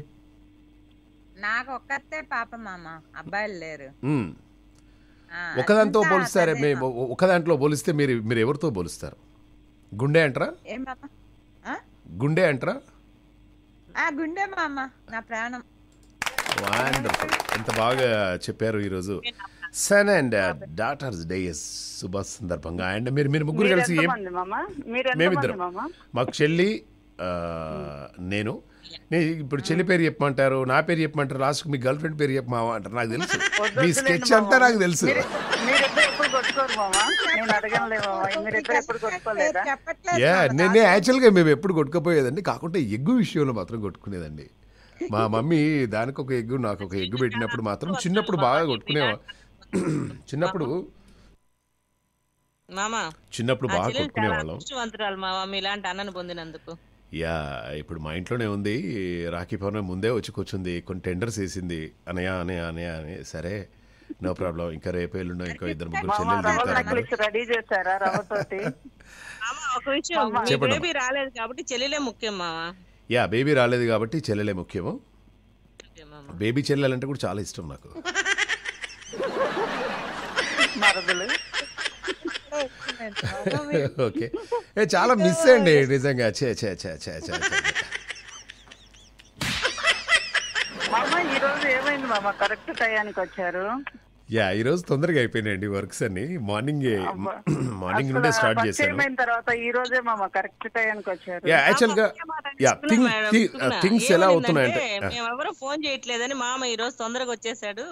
నాకు ఒక్కతే పాప మామ అబ్బాయిలు లేరు ఒకదాంతో అదంతా ఒకదాంట్లో పోలిస్తే మీరు మీరు ఎవరితో పోలుస్తారు గుండె అంటారా ఏం గుండె అంటారా ఆ గుండె మామ నా ప్రాణం వండర్ఫుల్ ఎంత బాగా చెప్పారు ఈరోజు సన్ అండ్ డాటర్స్ డే శుభ సందర్భంగా అండ్ మీరు మీరు ముగ్గురు కలిసి మేమిద్దరం మాకు చెల్లి నేను ఇప్పుడు చెల్లి పేరు చెప్పమంటారు నా పేరు చెప్పమంటారు లాస్ట్ మీ గర్ల్ ఫ్రెండ్ పేరు చెప్పమావా అంటారు నాకు తెలుసు మీ స్కెచ్ అంతా నాకు తెలుసు నేనే యాక్చువల్గా మేము ఎప్పుడు కొట్టుకోపోయేదండి కాకుండా ఎగ్గు విషయంలో మాత్రం కొట్టుకునేదండి మా మమ్మీ దానికి ఒక ఎగ్గు నాకు ఒక ఎగ్గు పెట్టినప్పుడు మాత్రం చిన్నప్పుడు బాగా కొట్టుకునేవా చిన్నప్పుడు మామా చిన్నప్పుడు బాగా కొట్టుకునే వాళ్ళం యా ఇప్పుడు మా ఇంట్లోనే ఉంది రాఖీ పౌర్ణమి ముందే వచ్చి కూర్చుంది కొన్ని టెండర్స్ వేసింది అనయా అనయా అనయా అని సరే నో ప్రాబ్లం ఇంకా రేపు ఎల్లుండో ఇంకో ఇద్దరు ముగ్గురు చెల్లెలు రెడీ చెల్లెలే ముఖ్యం యా బేబీ రాలేదు కాబట్టి చెల్లెలే ముఖ్యము బేబీ చెల్లెలు అంటే కూడా చాలా ఇష్టం నాకు మరదలు ఓకే ఏ చాలా మిస్ అండి నిజంగా చే చే చే చే చే ఈ రోజు ఏమైంది మామ కరెక్ట్ టయానికి వచ్చారు యా ఈ రోజు తొందరగా అయిపోయినాయండి వర్క్స్ అన్ని మార్నింగ్ మార్నింగ్ నుండే స్టార్ట్ చేశాను తర్వాత ఈ రోజే మామ కరెక్ట్ టైంకి వచ్చారు యా యాక్చువల్ గా యా థింగ్ థింగ్స్ ఎలా అవుతున్నాయంటే ఎవరు ఫోన్ చేయట్లేదని మామ ఈ రోజు తొందరగా వచ్చేసాడు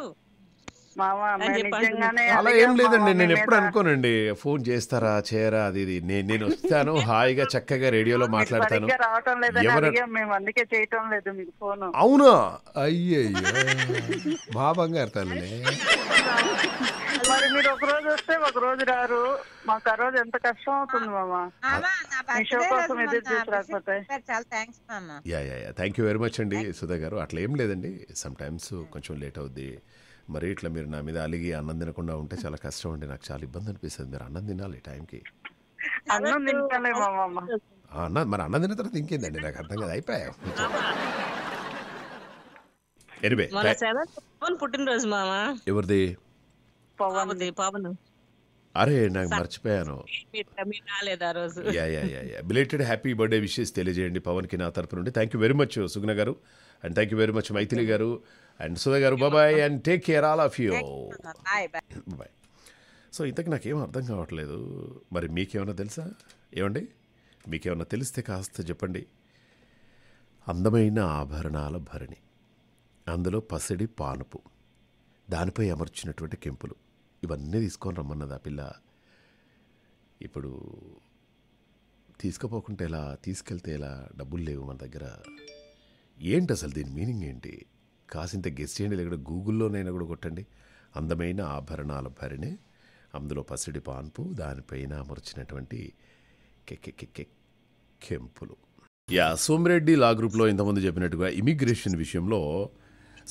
అలా ఏం లేదండి నేను ఎప్పుడు అనుకోనండి ఫోన్ చేస్తారా చేయరా అది ఇది నేను నేను వస్తాను హాయిగా చక్కగా రేడియోలో మాట్లాడతాను అవునా అయ్యో బాబంగా అర్థాలే మరి మీరు ఒక రోజు వస్తే ఒక రోజు రారు మాకు ఆ రోజు ఎంత కష్టం అవుతుంది మామా yeah yeah thank you very much అండి సుధా గారు అట్లా ఏం లేదండి సమ్ టైమ్స్ కొంచెం లేట్ అవుద్ది మరి ఇట్లా మీరు నా మీద అలిగి అన్నం తినకుండా ఉంటే చాలా కష్టం అండి నాకు చాలా ఇబ్బంది అనిపిస్తుంది మీరు అన్నం తినాలి టైంకి అన్న మరి అన్నం తిన్న తర్వాత ఇంకేందండి నాకు అర్థం కాదు అయిపోయా పుట్టినరోజు ఎవరిది అరే నాకు మర్చిపోయాను బిలేటెడ్ హ్యాపీ బర్త్డే విషెస్ తెలియజేయండి పవన్ కి నా తరపు నుండి thank you very much Sugna గారు and thank you very much Maithili గారు అండ్ సుధా గారు బాబాయ్ and take care all of you bye so ఇంతకు నాకేం అర్థం కావట్లేదు మరి మీకేమైనా తెలుసా ఏమండి మీకేమైనా తెలిస్తే కాస్త చెప్పండి అందమైన ఆభరణాల భరణి అందులో పసిడి పానుపు దానిపై అమర్చినటువంటి కెంపులు ఇవన్నీ తీసుకొని రమ్మన్నది ఆ పిల్ల ఇప్పుడు తీసుకుపోకుంటే ఎలా తీసుకెళ్తే ఎలా డబ్బులు లేవు మన దగ్గర ఏంటి అసలు దీని మీనింగ్ ఏంటి కాసింత గెస్ చేయండి గూగుల్లో గూగుల్లోనైనా కూడా కొట్టండి అందమైన ఆభరణాల భరిణే అందులో పసిడి పాన్పు దానిపైన అమర్చినటువంటి కెంపులు యా సోమిరెడ్డి లా గ్రూప్లో ఇంతమంది చెప్పినట్టుగా ఇమిగ్రేషన్ విషయంలో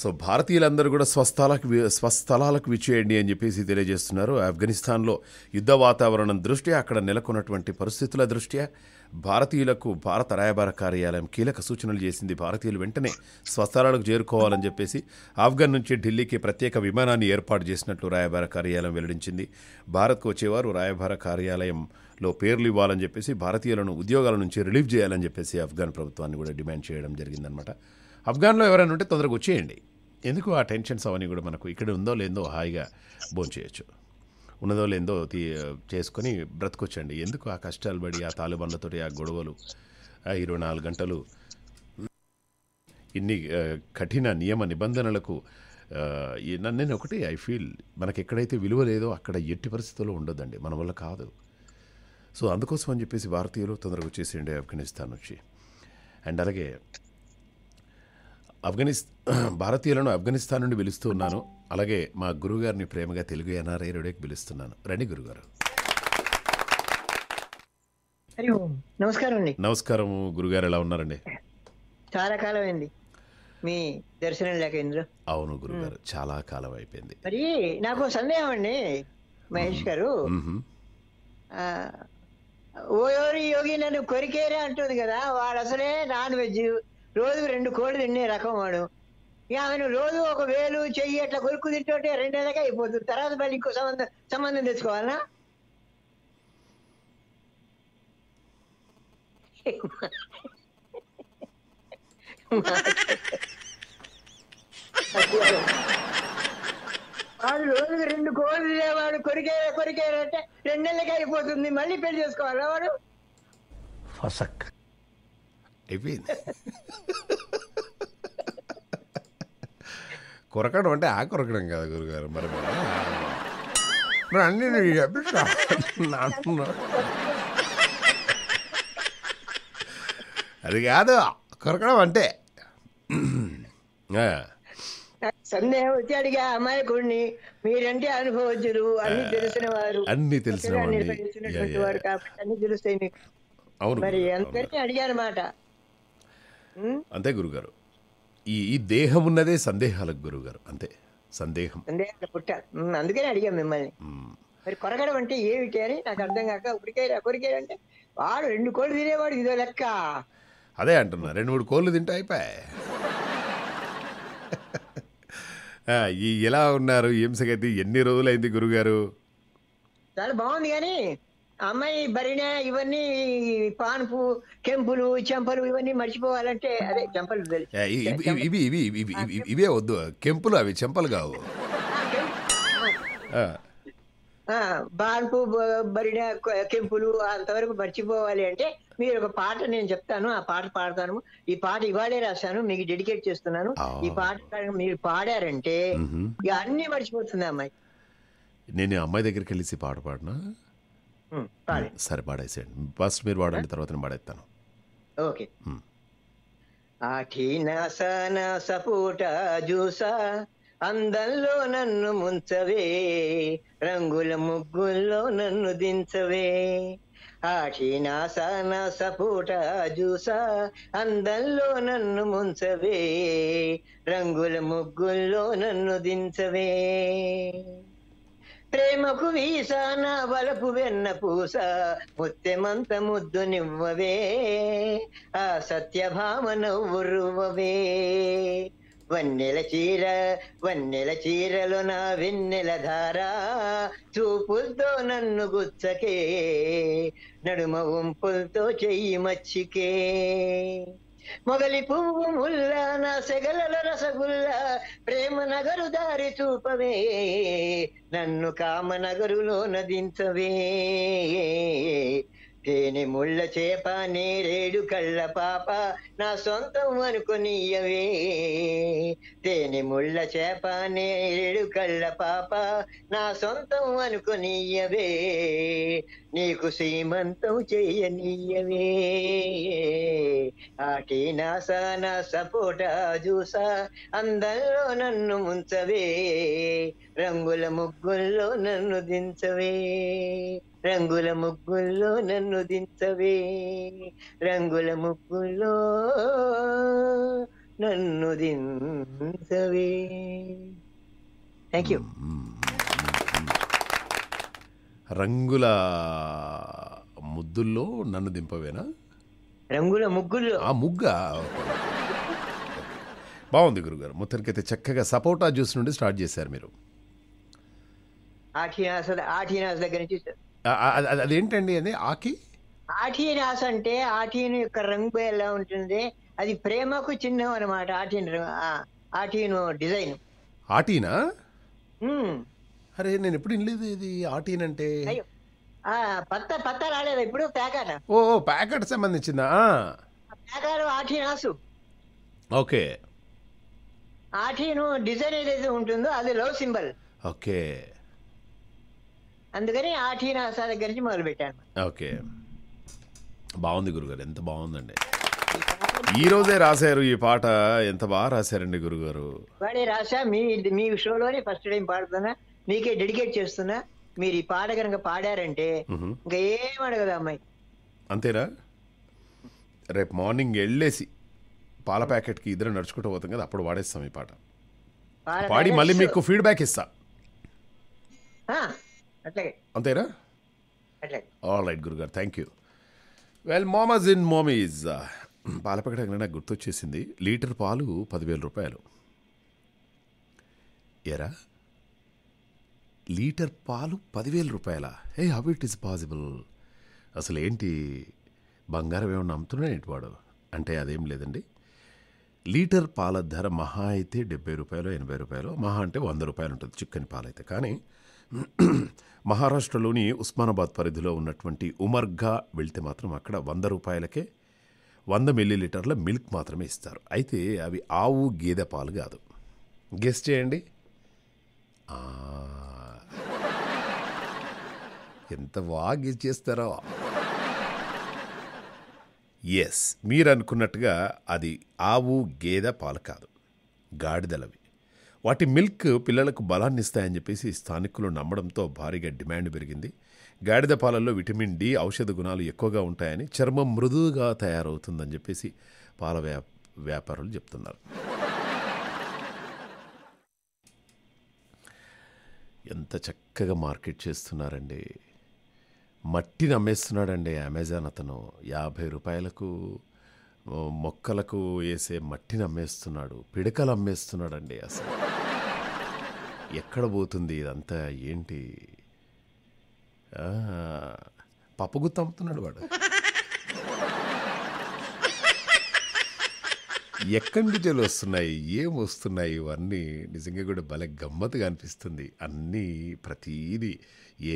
సో భారతీయులందరూ కూడా స్వస్థలాలకు స్వస్థలాలకు విచ్చేయండి అని చెప్పేసి తెలియజేస్తున్నారు ఆఫ్ఘనిస్తాన్లో యుద్ధ వాతావరణం దృష్ట్యా అక్కడ నెలకొన్నటువంటి పరిస్థితుల దృష్ట్యా భారతీయులకు భారత రాయబార కార్యాలయం కీలక సూచనలు చేసింది భారతీయులు వెంటనే స్వస్థలాలకు చేరుకోవాలని చెప్పేసి ఆఫ్ఘన్ నుంచి ఢిల్లీకి ప్రత్యేక విమానాన్ని ఏర్పాటు చేసినట్లు రాయబార కార్యాలయం వెల్లడించింది భారత్కు వచ్చేవారు రాయబార కార్యాలయం లో పేర్లు ఇవ్వాలని చెప్పేసి భారతీయులను ఉద్యోగాల నుంచి రిలీవ్ చేయాలని చెప్పేసి ఆఫ్ఘాన్ ప్రభుత్వాన్ని కూడా డిమాండ్ చేయడం జరిగిందనమాట ఆఫ్ఘాన్లో ఎవరైనా ఉంటే తొందరగా వచ్చేయండి ఎందుకు ఆ టెన్షన్స్ అవన్నీ కూడా మనకు ఇక్కడ ఉందో లేదో హాయిగా చేయొచ్చు ఉన్నదో లేదో చేసుకొని బ్రతకొచ్చండి ఎందుకు ఆ కష్టాలు పడి ఆ తాలిబాన్లతో ఆ గొడవలు ఆ ఇరవై నాలుగు గంటలు ఇన్ని కఠిన నియమ నిబంధనలకు నేను ఒకటి ఐ ఫీల్ మనకి ఎక్కడైతే విలువ లేదో అక్కడ ఎట్టి పరిస్థితుల్లో ఉండదండి మన వల్ల కాదు సో అందుకోసం అని చెప్పేసి భారతీయులు తొందరగా వచ్చేసేయండి ఆఫ్ఘనిస్తాన్ నుంచి అండ్ అలాగే ఆఫ్ఘనిస్తా భారతీయులను ఆఫ్ఘనిస్తాన్ నుండి పిలుస్తూ ఉన్నాను అలాగే మా గురుగారిని ప్రేమగా తెలుగు ఎన్ఆర్ఐ రేడియోకి పిలుస్తున్నాను రండి గురుగారు నమస్కారం అండి నమస్కారం గురుగారు ఎలా ఉన్నారండి చాలా కాలం అయింది మీ దర్శనం లేక ఇందులో అవును గురుగారు చాలా కాలం అయిపోయింది మరి నాకు సందేహం అండి మహేష్ గారు ఓయోరి యోగి నన్ను కొరికేరే అంటుంది కదా వాడు అసలే నాన్ వెజ్ రోజు రెండు కోళ్ళు తినే రకం వాడు ఆమెను రోజు ఒక వేలు చెయ్యి అట్లా కొరుకు తింటుంటే రెండేళ్ళకే అయిపోతుంది తర్వాత మళ్ళీ ఇంకో సంబంధం సంబంధం తెచ్చుకోవాలనా వాడు రోజుకి రెండు కోళ్ళు వాడు కొరికే కొరికే అంటే రెండేళ్ళకే అయిపోతుంది మళ్ళీ పెళ్లి చేసుకోవాలా వాడు ఫసక్ అయిపోయింది కొరకడం అంటే ఆ కొరకడం కదా గురుగారు మరి అన్ని అది కాదు కొరకడం అంటే సందేహం వచ్చి అడిగా అన్ని తెలిసిన అన్ని అన్ని తెలుస్తాయి అవును అంతే గురుగారు ఈ దేహం ఉన్నదే సందేహాలకు గురువుగారు అంతే సందేహం అందుకని అడిగాం మిమ్మల్ని మరి కొరగడం అంటే ఏమిటి అని నాకు అర్థం కాక ఉరికాయరా కొరికాయలు అంటే వాడు రెండు కోళ్ళు తినేవాడు ఇదో లెక్క అదే అంటున్నా రెండు మూడు కోళ్ళు తింటే ఈ ఎలా ఉన్నారు ఏం ఎన్ని రోజులైంది గురుగారు చాలా బాగుంది కానీ అమ్మాయి బరిణె ఇవన్నీ పాన్పు కెంపులు చెంపలు ఇవన్నీ మర్చిపోవాలంటే అదే చెంపలు ఇవి ఇవి ఇవే వద్దు కెంపులు అవి చెంపలు కావు బాన్పు బరిడ కెంపులు అంతవరకు మర్చిపోవాలి అంటే మీరు ఒక పాట నేను చెప్తాను ఆ పాట పాడతాను ఈ పాట ఇవాళే రాశాను మీకు డెడికేట్ చేస్తున్నాను ఈ పాట మీరు పాడారంటే ఇక అన్ని మర్చిపోతుంది అమ్మాయి నేను అమ్మాయి దగ్గరికి వెళ్ళేసి పాట పాడినా సరే పాడేసేయండి ఫస్ట్ మీరు వాడండి తర్వాత నేను పాడేస్తాను ఓకే ఆఠీ నాస సపోట జూసా అందంలో నన్ను ముంచవే రంగుల ముగ్గుల్లో నన్ను దించవే ఆఠీ నాస సపోట జూసా అందంలో నన్ను ముంచవే రంగుల ముగ్గుల్లో నన్ను దించవే ప్రేమకు వీసా నా బలపు వెన్న పూస ముత్తెమంత ముద్దు నివ్వవే ఆ సత్య సత్యభామ నవ్వురువవే వన్నెల చీర వన్నెల చీరలు నా వెన్నెల ధార చూపులతో నన్ను గుచ్చకే నడుమ ఉంపులతో చెయ్యి మచ్చికే మొగలి పువ్వు ముల్ల నా సెగలల రసగుల్ల ప్రేమ నగరు దారి చూపవే నన్ను కామ నగరులో నదించవే తేనె ముళ్ళ చేప నేరేడు కళ్ళ పాప నా సొంతం అనుకునియవే తేనె ముళ్ళ చేప నేరేడు కళ్ళ పాప నా సొంతం అనుకునియవే నీకు సీమంతం చేయనీయవే ఆటి నాస నా సపోటా జూసా అందంలో నన్ను ముంచవే రంగుల ముగ్గుల్లో నన్ను దించవే రంగుల ముగ్గుల్లో నన్ను దించవే రంగుల ముగ్గుల్లో నన్ను దించవే థ్యాంక్ యూ రంగుల ముద్దుల్లో నన్ను దింపవేనా రంగుల ముగ్గులు ఆ ముగ్గ బాగుంది గురుగారు మొత్తానికైతే చక్కగా సపోటా జ్యూస్ నుండి స్టార్ట్ చేశారు మీరు దగ్గర నుంచి అదేంటండి అది ఆకి ఆఠీనాస్ అంటే ఆఠీను యొక్క రంగు ఎలా ఉంటుంది అది ప్రేమకు చిహ్నం అనమాట ఆఠీను ఆఠీను డిజైన్ ఆటీనా అరే నేను ఎప్పుడు వినలేదు ఇది ఆటీన్ అంటే పత్త పత్త రాలేదు ఇప్పుడు ప్యాకెట్ ఓ ప్యాకెట్ సంబంధించిందా ప్యాకెట్ ఆటీన్ ఆసు ఓకే ఆటీను డిజైన్ ఏదైతే ఉంటుందో అది లవ్ సింబల్ ఓకే అందుకని ఆటీన్ ఆసా దగ్గర నుంచి మొదలు పెట్టాను ఓకే బాగుంది గురుగారు ఎంత బాగుందండి ఈ రోజే రాశారు ఈ పాట ఎంత బాగా రాశారండి గురుగారు వాడే రాశా మీ మీ షోలోనే ఫస్ట్ టైం పాడుతున్నా మీకే డెడికేట్ చేస్తున్నా మీరు ఈ పాట కనుక పాడారంటే ఇంకా ఏమడగదు అమ్మాయి అంతేనా రేపు మార్నింగ్ వెళ్ళేసి పాల ప్యాకెట్ కి ఇద్దరు నడుచుకుంటూ పోతాం కదా అప్పుడు వాడేస్తాం ఈ పాట పాడి మళ్ళీ మీకు ఫీడ్బ్యాక్ ఇస్తా అంతేనా ఆల్ రైట్ గురుగారు థ్యాంక్ యూ వెల్ మామాజ్ ఇన్ మోమీజ్ పాల ప్యాకెట్ నాకు గుర్తొచ్చేసింది లీటర్ పాలు పదివేల రూపాయలు ఎరా లీటర్ పాలు పదివేల రూపాయల hey how it is possible అసలు ఏంటి బంగారం ఏమన్నా అమ్ముతున్నాయి వాడు అంటే అదేం లేదండి లీటర్ పాల ధర మహా అయితే డెబ్బై రూపాయలు ఎనభై రూపాయలు మహా అంటే వంద రూపాయలు ఉంటుంది చిక్కని పాలైతే కానీ మహారాష్ట్రలోని ఉస్మానాబాద్ పరిధిలో ఉన్నటువంటి ఉమర్గా వెళ్తే మాత్రం అక్కడ వంద రూపాయలకే వంద మిల్లీ లీటర్ల మిల్క్ మాత్రమే ఇస్తారు అయితే అవి ఆవు గేదె పాలు కాదు గెస్ట్ చేయండి ఆ ఎంత వాగి చేస్తారో ఎస్ మీరు అనుకున్నట్టుగా అది ఆవు గేదె పాలు కాదు గాడిదలవి వాటి మిల్క్ పిల్లలకు బలాన్ని ఇస్తాయని చెప్పేసి స్థానికులు నమ్మడంతో భారీగా డిమాండ్ పెరిగింది గాడిద పాలల్లో విటమిన్ డి ఔషధ గుణాలు ఎక్కువగా ఉంటాయని చర్మం మృదువుగా తయారవుతుందని చెప్పేసి పాల వ్యా వ్యాపారులు చెప్తున్నారు ఎంత చక్కగా మార్కెట్ చేస్తున్నారండి మట్టిని అమ్మేస్తున్నాడండి అమెజాన్ అతను యాభై రూపాయలకు మొక్కలకు వేసే మట్టిని అమ్మేస్తున్నాడు పిడకలు అమ్మేస్తున్నాడండి అసలు ఎక్కడ పోతుంది ఇదంతా ఏంటి పప్పుగుత్తు అమ్ముతున్నాడు వాడు ఎక్కడి నుంచి వస్తున్నాయి ఏం వస్తున్నాయి ఇవన్నీ నిజంగా కూడా భలే గమ్మత్తుగా అనిపిస్తుంది అన్నీ ప్రతీది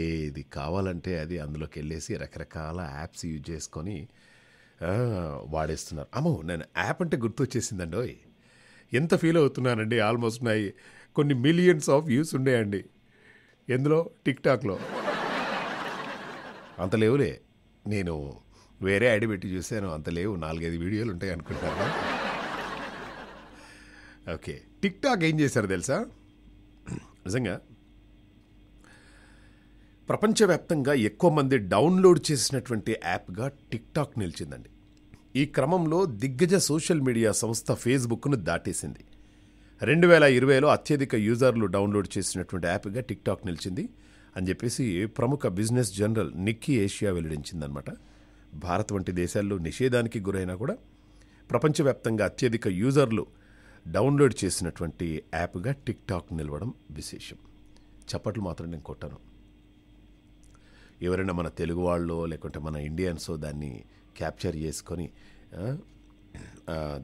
ఏది కావాలంటే అది అందులోకి వెళ్ళేసి రకరకాల యాప్స్ యూజ్ చేసుకొని వాడేస్తున్నారు అమ్మో నేను యాప్ అంటే గుర్తొచ్చేసిందండి ఎంత ఫీల్ అవుతున్నానండి ఆల్మోస్ట్ ఉన్నాయి కొన్ని మిలియన్స్ ఆఫ్ వ్యూస్ ఉన్నాయండి ఎందులో టిక్టాక్లో అంత లేవులే నేను వేరే ఐడి పెట్టి చూశాను అంత లేవు నాలుగైదు వీడియోలు ఉంటాయి అనుకుంటాను ఓకే టిక్ టాక్ ఏం చేశారు తెలుసా నిజంగా ప్రపంచవ్యాప్తంగా ఎక్కువ మంది డౌన్లోడ్ చేసినటువంటి యాప్గా టిక్ టాక్ నిలిచిందండి ఈ క్రమంలో దిగ్గజ సోషల్ మీడియా సంస్థ ఫేస్బుక్ను దాటేసింది రెండు వేల ఇరవైలో అత్యధిక యూజర్లు డౌన్లోడ్ చేసినటువంటి యాప్గా టిక్ టాక్ నిలిచింది అని చెప్పేసి ప్రముఖ బిజినెస్ జనరల్ నిక్కీ ఏషియా వెల్లడించిందనమాట భారత్ వంటి దేశాల్లో నిషేధానికి గురైనా కూడా ప్రపంచవ్యాప్తంగా అత్యధిక యూజర్లు డౌన్లోడ్ చేసినటువంటి యాప్గా టిక్ టాక్ నిలవడం విశేషం చప్పట్లు మాత్రం నేను కొట్టను ఎవరైనా మన తెలుగు వాళ్ళు లేకుంటే మన ఇండియన్సో దాన్ని క్యాప్చర్ చేసుకొని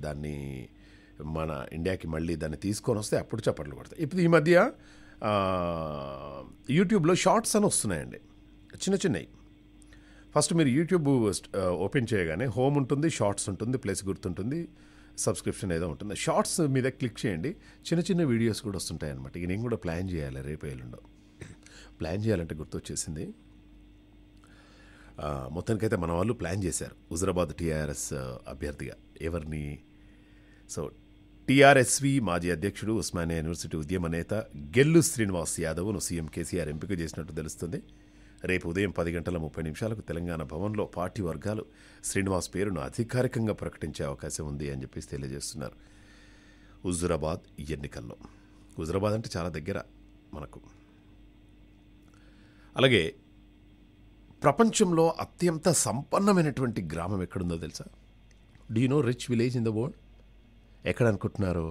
దాన్ని మన ఇండియాకి మళ్ళీ దాన్ని తీసుకొని వస్తే అప్పుడు చప్పట్లు కొడతాయి ఇప్పుడు ఈ మధ్య యూట్యూబ్లో షార్ట్స్ అని వస్తున్నాయండి చిన్న చిన్నవి ఫస్ట్ మీరు యూట్యూబ్ ఓపెన్ చేయగానే హోమ్ ఉంటుంది షార్ట్స్ ఉంటుంది ప్లస్ గుర్తుంటుంది సబ్స్క్రిప్షన్ ఏదో ఉంటుంది షార్ట్స్ మీద క్లిక్ చేయండి చిన్న చిన్న వీడియోస్ కూడా వస్తుంటాయి అనమాట ఇక నేను కూడా ప్లాన్ చేయాలి రేపు ఎల్లుండో ప్లాన్ చేయాలంటే గుర్తొచ్చేసింది మొత్తానికైతే మన వాళ్ళు ప్లాన్ చేశారు హుజరాబాద్ టీఆర్ఎస్ అభ్యర్థిగా ఎవరిని సో టీఆర్ఎస్వి మాజీ అధ్యక్షుడు ఉస్మానియా యూనివర్సిటీ ఉద్యమ నేత గెల్లు శ్రీనివాస్ యాదవ్ను సీఎం కేసీఆర్ ఎంపిక చేసినట్టు తెలుస్తుంది రేపు ఉదయం పది గంటల ముప్పై నిమిషాలకు తెలంగాణ భవన్లో పార్టీ వర్గాలు శ్రీనివాస్ పేరును అధికారికంగా ప్రకటించే అవకాశం ఉంది అని చెప్పేసి తెలియజేస్తున్నారు హుజురాబాద్ ఎన్నికల్లో హుజురాబాద్ అంటే చాలా దగ్గర మనకు అలాగే ప్రపంచంలో అత్యంత సంపన్నమైనటువంటి గ్రామం ఎక్కడుందో తెలుసా do know rich village in the world ఎక్కడ అనుకుంటున్నారు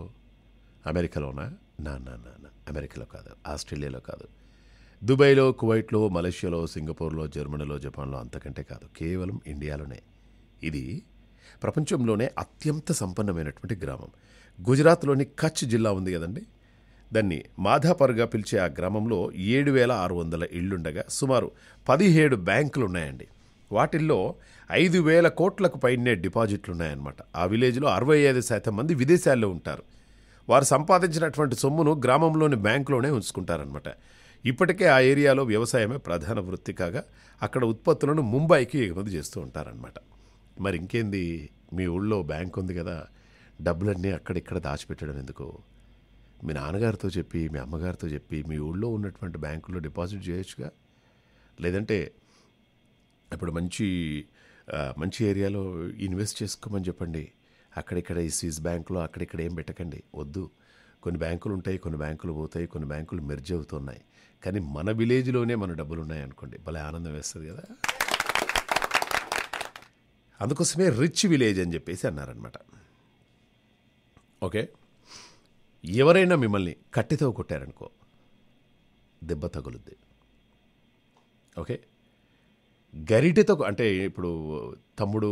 అమెరికాలోనా నా నా నా అమెరికాలో కాదు ఆస్ట్రేలియాలో కాదు దుబాయ్లో కువైట్లో మలేషియాలో సింగపూర్లో జర్మనీలో జపాన్లో అంతకంటే కాదు కేవలం ఇండియాలోనే ఇది ప్రపంచంలోనే అత్యంత సంపన్నమైనటువంటి గ్రామం గుజరాత్లోని కచ్ జిల్లా ఉంది కదండి దాన్ని మాధాపర్గా పిలిచే ఆ గ్రామంలో ఏడు వేల ఆరు వందల ఇళ్లుండగా సుమారు పదిహేడు బ్యాంకులు ఉన్నాయండి వాటిల్లో ఐదు వేల కోట్లకు పైనే డిపాజిట్లు ఉన్నాయన్నమాట ఆ విలేజ్లో అరవై ఐదు శాతం మంది విదేశాల్లో ఉంటారు వారు సంపాదించినటువంటి సొమ్మును గ్రామంలోని బ్యాంకులోనే ఉంచుకుంటారనమాట ఇప్పటికే ఆ ఏరియాలో వ్యవసాయమే ప్రధాన వృత్తి కాగా అక్కడ ఉత్పత్తులను ముంబైకి ఎగుమతి చేస్తూ ఉంటారనమాట మరి ఇంకేంది మీ ఊళ్ళో బ్యాంక్ ఉంది కదా డబ్బులన్నీ అక్కడిక్కడ దాచిపెట్టడం ఎందుకు మీ నాన్నగారితో చెప్పి మీ అమ్మగారితో చెప్పి మీ ఊళ్ళో ఉన్నటువంటి బ్యాంకులో డిపాజిట్ చేయొచ్చుగా లేదంటే ఇప్పుడు మంచి మంచి ఏరియాలో ఇన్వెస్ట్ చేసుకోమని చెప్పండి అక్కడిక్కడ ఈ స్విస్ బ్యాంకులో అక్కడిక్కడ ఏం పెట్టకండి వద్దు కొన్ని బ్యాంకులు ఉంటాయి కొన్ని బ్యాంకులు పోతాయి కొన్ని బ్యాంకులు మెర్జ్ అవుతున్నాయి కానీ మన విలేజ్లోనే మన డబ్బులు ఉన్నాయనుకోండి భలే ఆనందం వేస్తుంది కదా అందుకోసమే రిచ్ విలేజ్ అని చెప్పేసి అన్నారనమాట ఓకే ఎవరైనా మిమ్మల్ని కట్టితో కొట్టారనుకో దెబ్బ తగులుద్ది ఓకే గరిటెతో అంటే ఇప్పుడు తమ్ముడు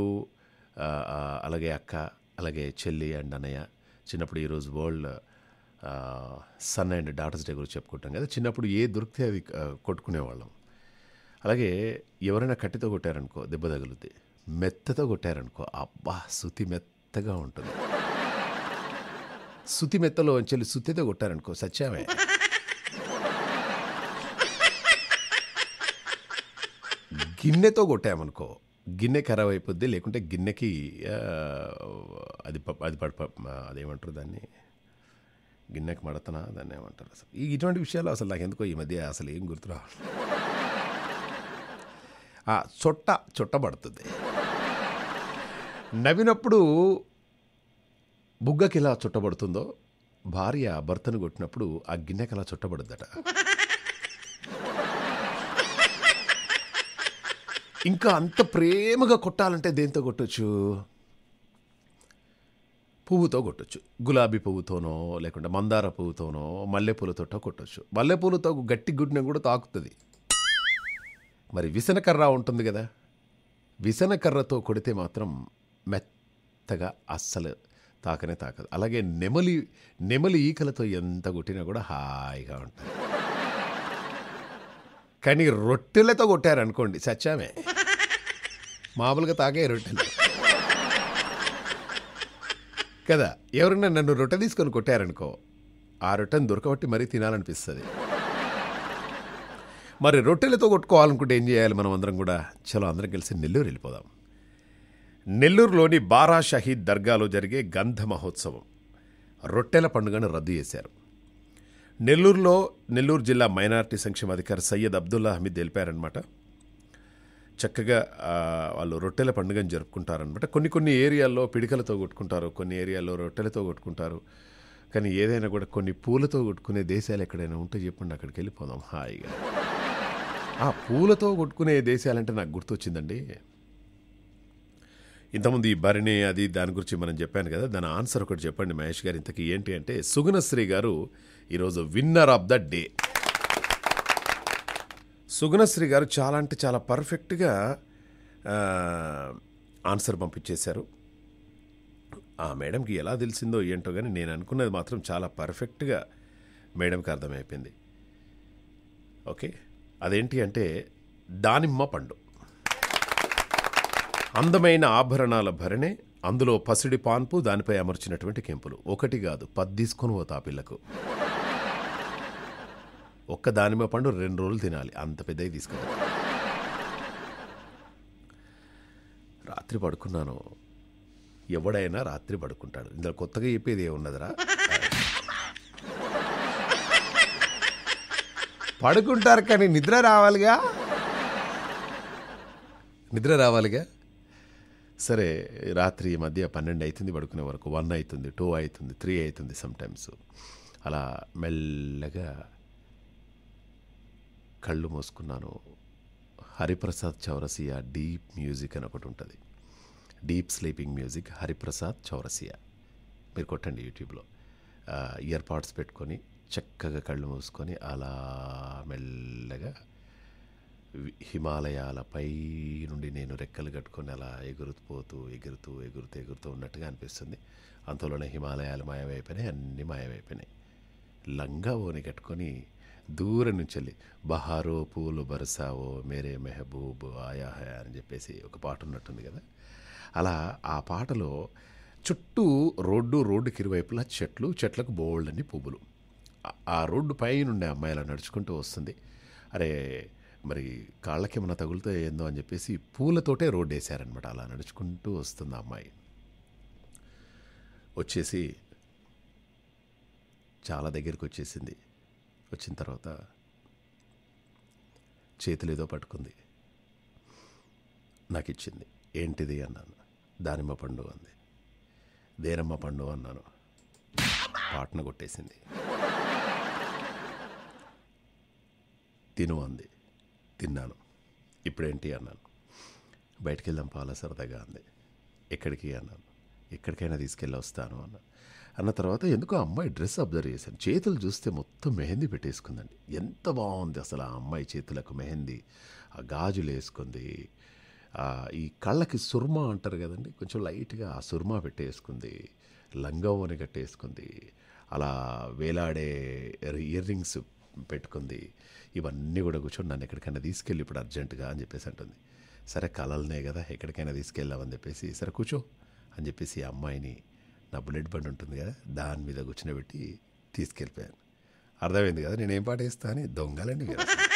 అలాగే అక్క అలాగే చెల్లి అండ్ అన్నయ్య చిన్నప్పుడు ఈరోజు world son and daughters day గురించి చెప్పుకుంటాం కదా చిన్నప్పుడు ఏ దొరికితే అవి కొట్టుకునేవాళ్ళం అలాగే ఎవరైనా కట్టితో కొట్టారనుకో దెబ్బ తగులుద్ది మెత్తతో కొట్టారనుకో అబ్బా శుతి మెత్తగా ఉంటుంది శుతి మెత్తలో చెల్లి శుతితో కొట్టారనుకో సత్యామే గిన్నెతో కొట్టామనుకో గిన్నె ఖరాబ్ అయిపోద్ది లేకుంటే గిన్నెకి అది అది పడప అదేమంటారు దాన్ని గిన్నెకి మడతనా దాన్ని ఏమంటారు అసలు ఈ ఇటువంటి విషయాలు అసలు నాకు ఎందుకో ఈ మధ్య అసలు ఏం ఆ చుట్ట చుట్టబడుతుంది నవ్వినప్పుడు బుగ్గకి ఎలా చుట్టబడుతుందో భార్య భర్తను కొట్టినప్పుడు ఆ గిన్నెకి ఎలా చుట్టబడుద్దట ఇంకా అంత ప్రేమగా కొట్టాలంటే దేంతో కొట్టచ్చు పువ్వుతో కొట్టచ్చు గులాబీ పువ్వుతోనో లేకుంటే మందార పువ్వుతోనో మల్లెపూలతోటో కొట్టచ్చు మల్లెపూలతో గట్టి గుడ్డిన కూడా తాకుతుంది మరి విసనకర్ర ఉంటుంది కదా విసనకర్రతో కొడితే మాత్రం మెత్తగా అస్సలు తాకనే తాకదు అలాగే నెమలి నెమలి ఈకలతో ఎంత కొట్టినా కూడా హాయిగా ఉంటుంది కానీ రొట్టెలతో కొట్టారనుకోండి సచ్చామే మామూలుగా తాకే రొట్టెలు కదా ఎవరన్నా నన్ను రొట్టె తీసుకొని కొట్టారనుకో ఆ రొట్టెను దొరకబట్టి మరీ తినాలనిపిస్తుంది మరి రొట్టెలతో కొట్టుకోవాలనుకుంటే ఏం చేయాలి మనం అందరం కూడా చలో అందరం కలిసి నెల్లూరు వెళ్ళిపోదాం నెల్లూరులోని బారా షహీద్ దర్గాలో జరిగే గంధ మహోత్సవం రొట్టెల పండుగను రద్దు చేశారు నెల్లూరులో నెల్లూరు జిల్లా మైనార్టీ సంక్షేమ అధికారి సయ్యద్ అబ్దుల్లా హమీద్ తెలిపారనమాట చక్కగా వాళ్ళు రొట్టెల పండుగను జరుపుకుంటారనమాట కొన్ని కొన్ని ఏరియాల్లో పిడికలతో కొట్టుకుంటారు కొన్ని ఏరియాల్లో రొట్టెలతో కొట్టుకుంటారు కానీ ఏదైనా కూడా కొన్ని పూలతో కొట్టుకునే దేశాలు ఎక్కడైనా ఉంటే చెప్పండి అక్కడికి వెళ్ళిపోదాం హాయిగా ఆ పూలతో కొట్టుకునే దేశాలంటే నాకు గుర్తొచ్చిందండి ఇంతకుముందు ఈ భరిణి అది దాని గురించి మనం చెప్పాను కదా దాని ఆన్సర్ ఒకటి చెప్పండి మహేష్ గారు ఇంతకీ ఏంటి అంటే సుగుణశ్రీ గారు ఈరోజు winner of the day Sugunasri గారు చాలా అంటే చాలా పర్ఫెక్ట్గా ఆన్సర్ పంపించేశారు ఆ మేడంకి ఎలా తెలిసిందో ఏంటో కానీ నేను అనుకున్నది మాత్రం చాలా పర్ఫెక్ట్గా మేడంకి అర్థమైపోయింది ఓకే అదేంటి అంటే దానిమ్మ పండు అందమైన ఆభరణాల భరణే అందులో పసిడి పాన్పు దానిపై అమర్చినటువంటి కెంపులు ఒకటి కాదు పద్దీసుకొని ఓ తాపిల్లకు ఒక్క దానిమ్మ పండు రెండు రోజులు తినాలి అంత పెద్దవి తీసుకుంటాను రాత్రి పడుకున్నాను ఎవడైనా రాత్రి పడుకుంటాడు ఇందులో కొత్తగా చెప్పేది ఏమున్నదిరా పడుకుంటారు కానీ నిద్ర రావాలిగా నిద్ర రావాలిగా సరే రాత్రి ఈ మధ్య పన్నెండు అవుతుంది పడుకునే వరకు వన్ అవుతుంది టూ అవుతుంది త్రీ అవుతుంది సమ్టైమ్స్ అలా మెల్లగా కళ్ళు మూసుకున్నాను హరిప్రసాద్ చౌరసియా డీప్ మ్యూజిక్ అని ఒకటి ఉంటుంది deep sleeping music Hariprasad Chaurasia మీరు కొట్టండి యూట్యూబ్లో ఇయర్ పాడ్స్ పెట్టుకొని చక్కగా కళ్ళు మూసుకొని అలా మెల్లగా హిమాలయాలపై నుండి నేను రెక్కలు కట్టుకొని అలా ఎగురుపోతూ ఎగురుతూ ఎగురుతూ ఎగురుతూ ఉన్నట్టుగా అనిపిస్తుంది అంతలోనే హిమాలయాలు మాయమైపోయినాయి అన్నీ మాయమైపోయినాయి లంగా ఓని కట్టుకొని దూరం నుంచి బహారో పూలు బరసావో మేరే మెహబూబ్ ఆయా హయా అని చెప్పేసి ఒక పాట ఉన్నట్టుంది కదా అలా ఆ పాటలో చుట్టూ రోడ్డు రోడ్డుకి ఇరువైపులా చెట్లు చెట్లకు బోల్డని పువ్వులు ఆ రోడ్డు పైనుండే అమ్మాయి అలా నడుచుకుంటూ వస్తుంది అరే మరి కాళ్ళకి ఏమైనా తగులుతో ఏందో అని చెప్పేసి పూలతోటే రోడ్డు వేశారనమాట అలా నడుచుకుంటూ వస్తుంది అమ్మాయి వచ్చేసి చాలా దగ్గరికి వచ్చేసింది వచ్చిన తర్వాత చేతులు ఏదో పట్టుకుంది నాకు ఇచ్చింది ఏంటిది అన్నాను దానిమ్మ పండు అంది దేనమ్మ పండు అన్నాను పాటను కొట్టేసింది తిను అంది తిన్నాను ఇప్పుడేంటి అన్నాను బయటికి వెళ్దాం పాల సరదాగా అంది ఎక్కడికి అన్నాను ఎక్కడికైనా తీసుకెళ్ళి వస్తాను అన్నాను అన్న తర్వాత ఎందుకో అమ్మాయి డ్రెస్ అబ్జర్వ్ చేశాను చేతులు చూస్తే మొత్తం మెహందీ పెట్టేసుకుందండి ఎంత బాగుంది అసలు ఆ అమ్మాయి చేతులకు మెహందీ ఆ గాజులు వేసుకుంది ఈ కళ్ళకి సుర్మా అంటారు కదండి కొంచెం లైట్గా ఆ సుర్మా పెట్టేసుకుంది లంగవని కట్టేసుకుంది అలా వేలాడే ఇయర్ రింగ్స్ పెట్టుకుంది ఇవన్నీ కూడా కూర్చొని నన్ను ఎక్కడికైనా తీసుకెళ్ళి ఇప్పుడు అర్జెంటుగా అని చెప్పేసి అంటుంది సరే కలలనే కదా ఎక్కడికైనా తీసుకెళ్ళామని చెప్పేసి సరే కూర్చో అని చెప్పేసి అమ్మాయిని నా బుల్లెట్ బండి ఉంటుంది కదా దాని మీద కూర్చునబెట్టి తీసుకెళ్ళిపోయాను అర్థమైంది కదా నేనేం పాట వేస్తా అని దొంగలండి మీరు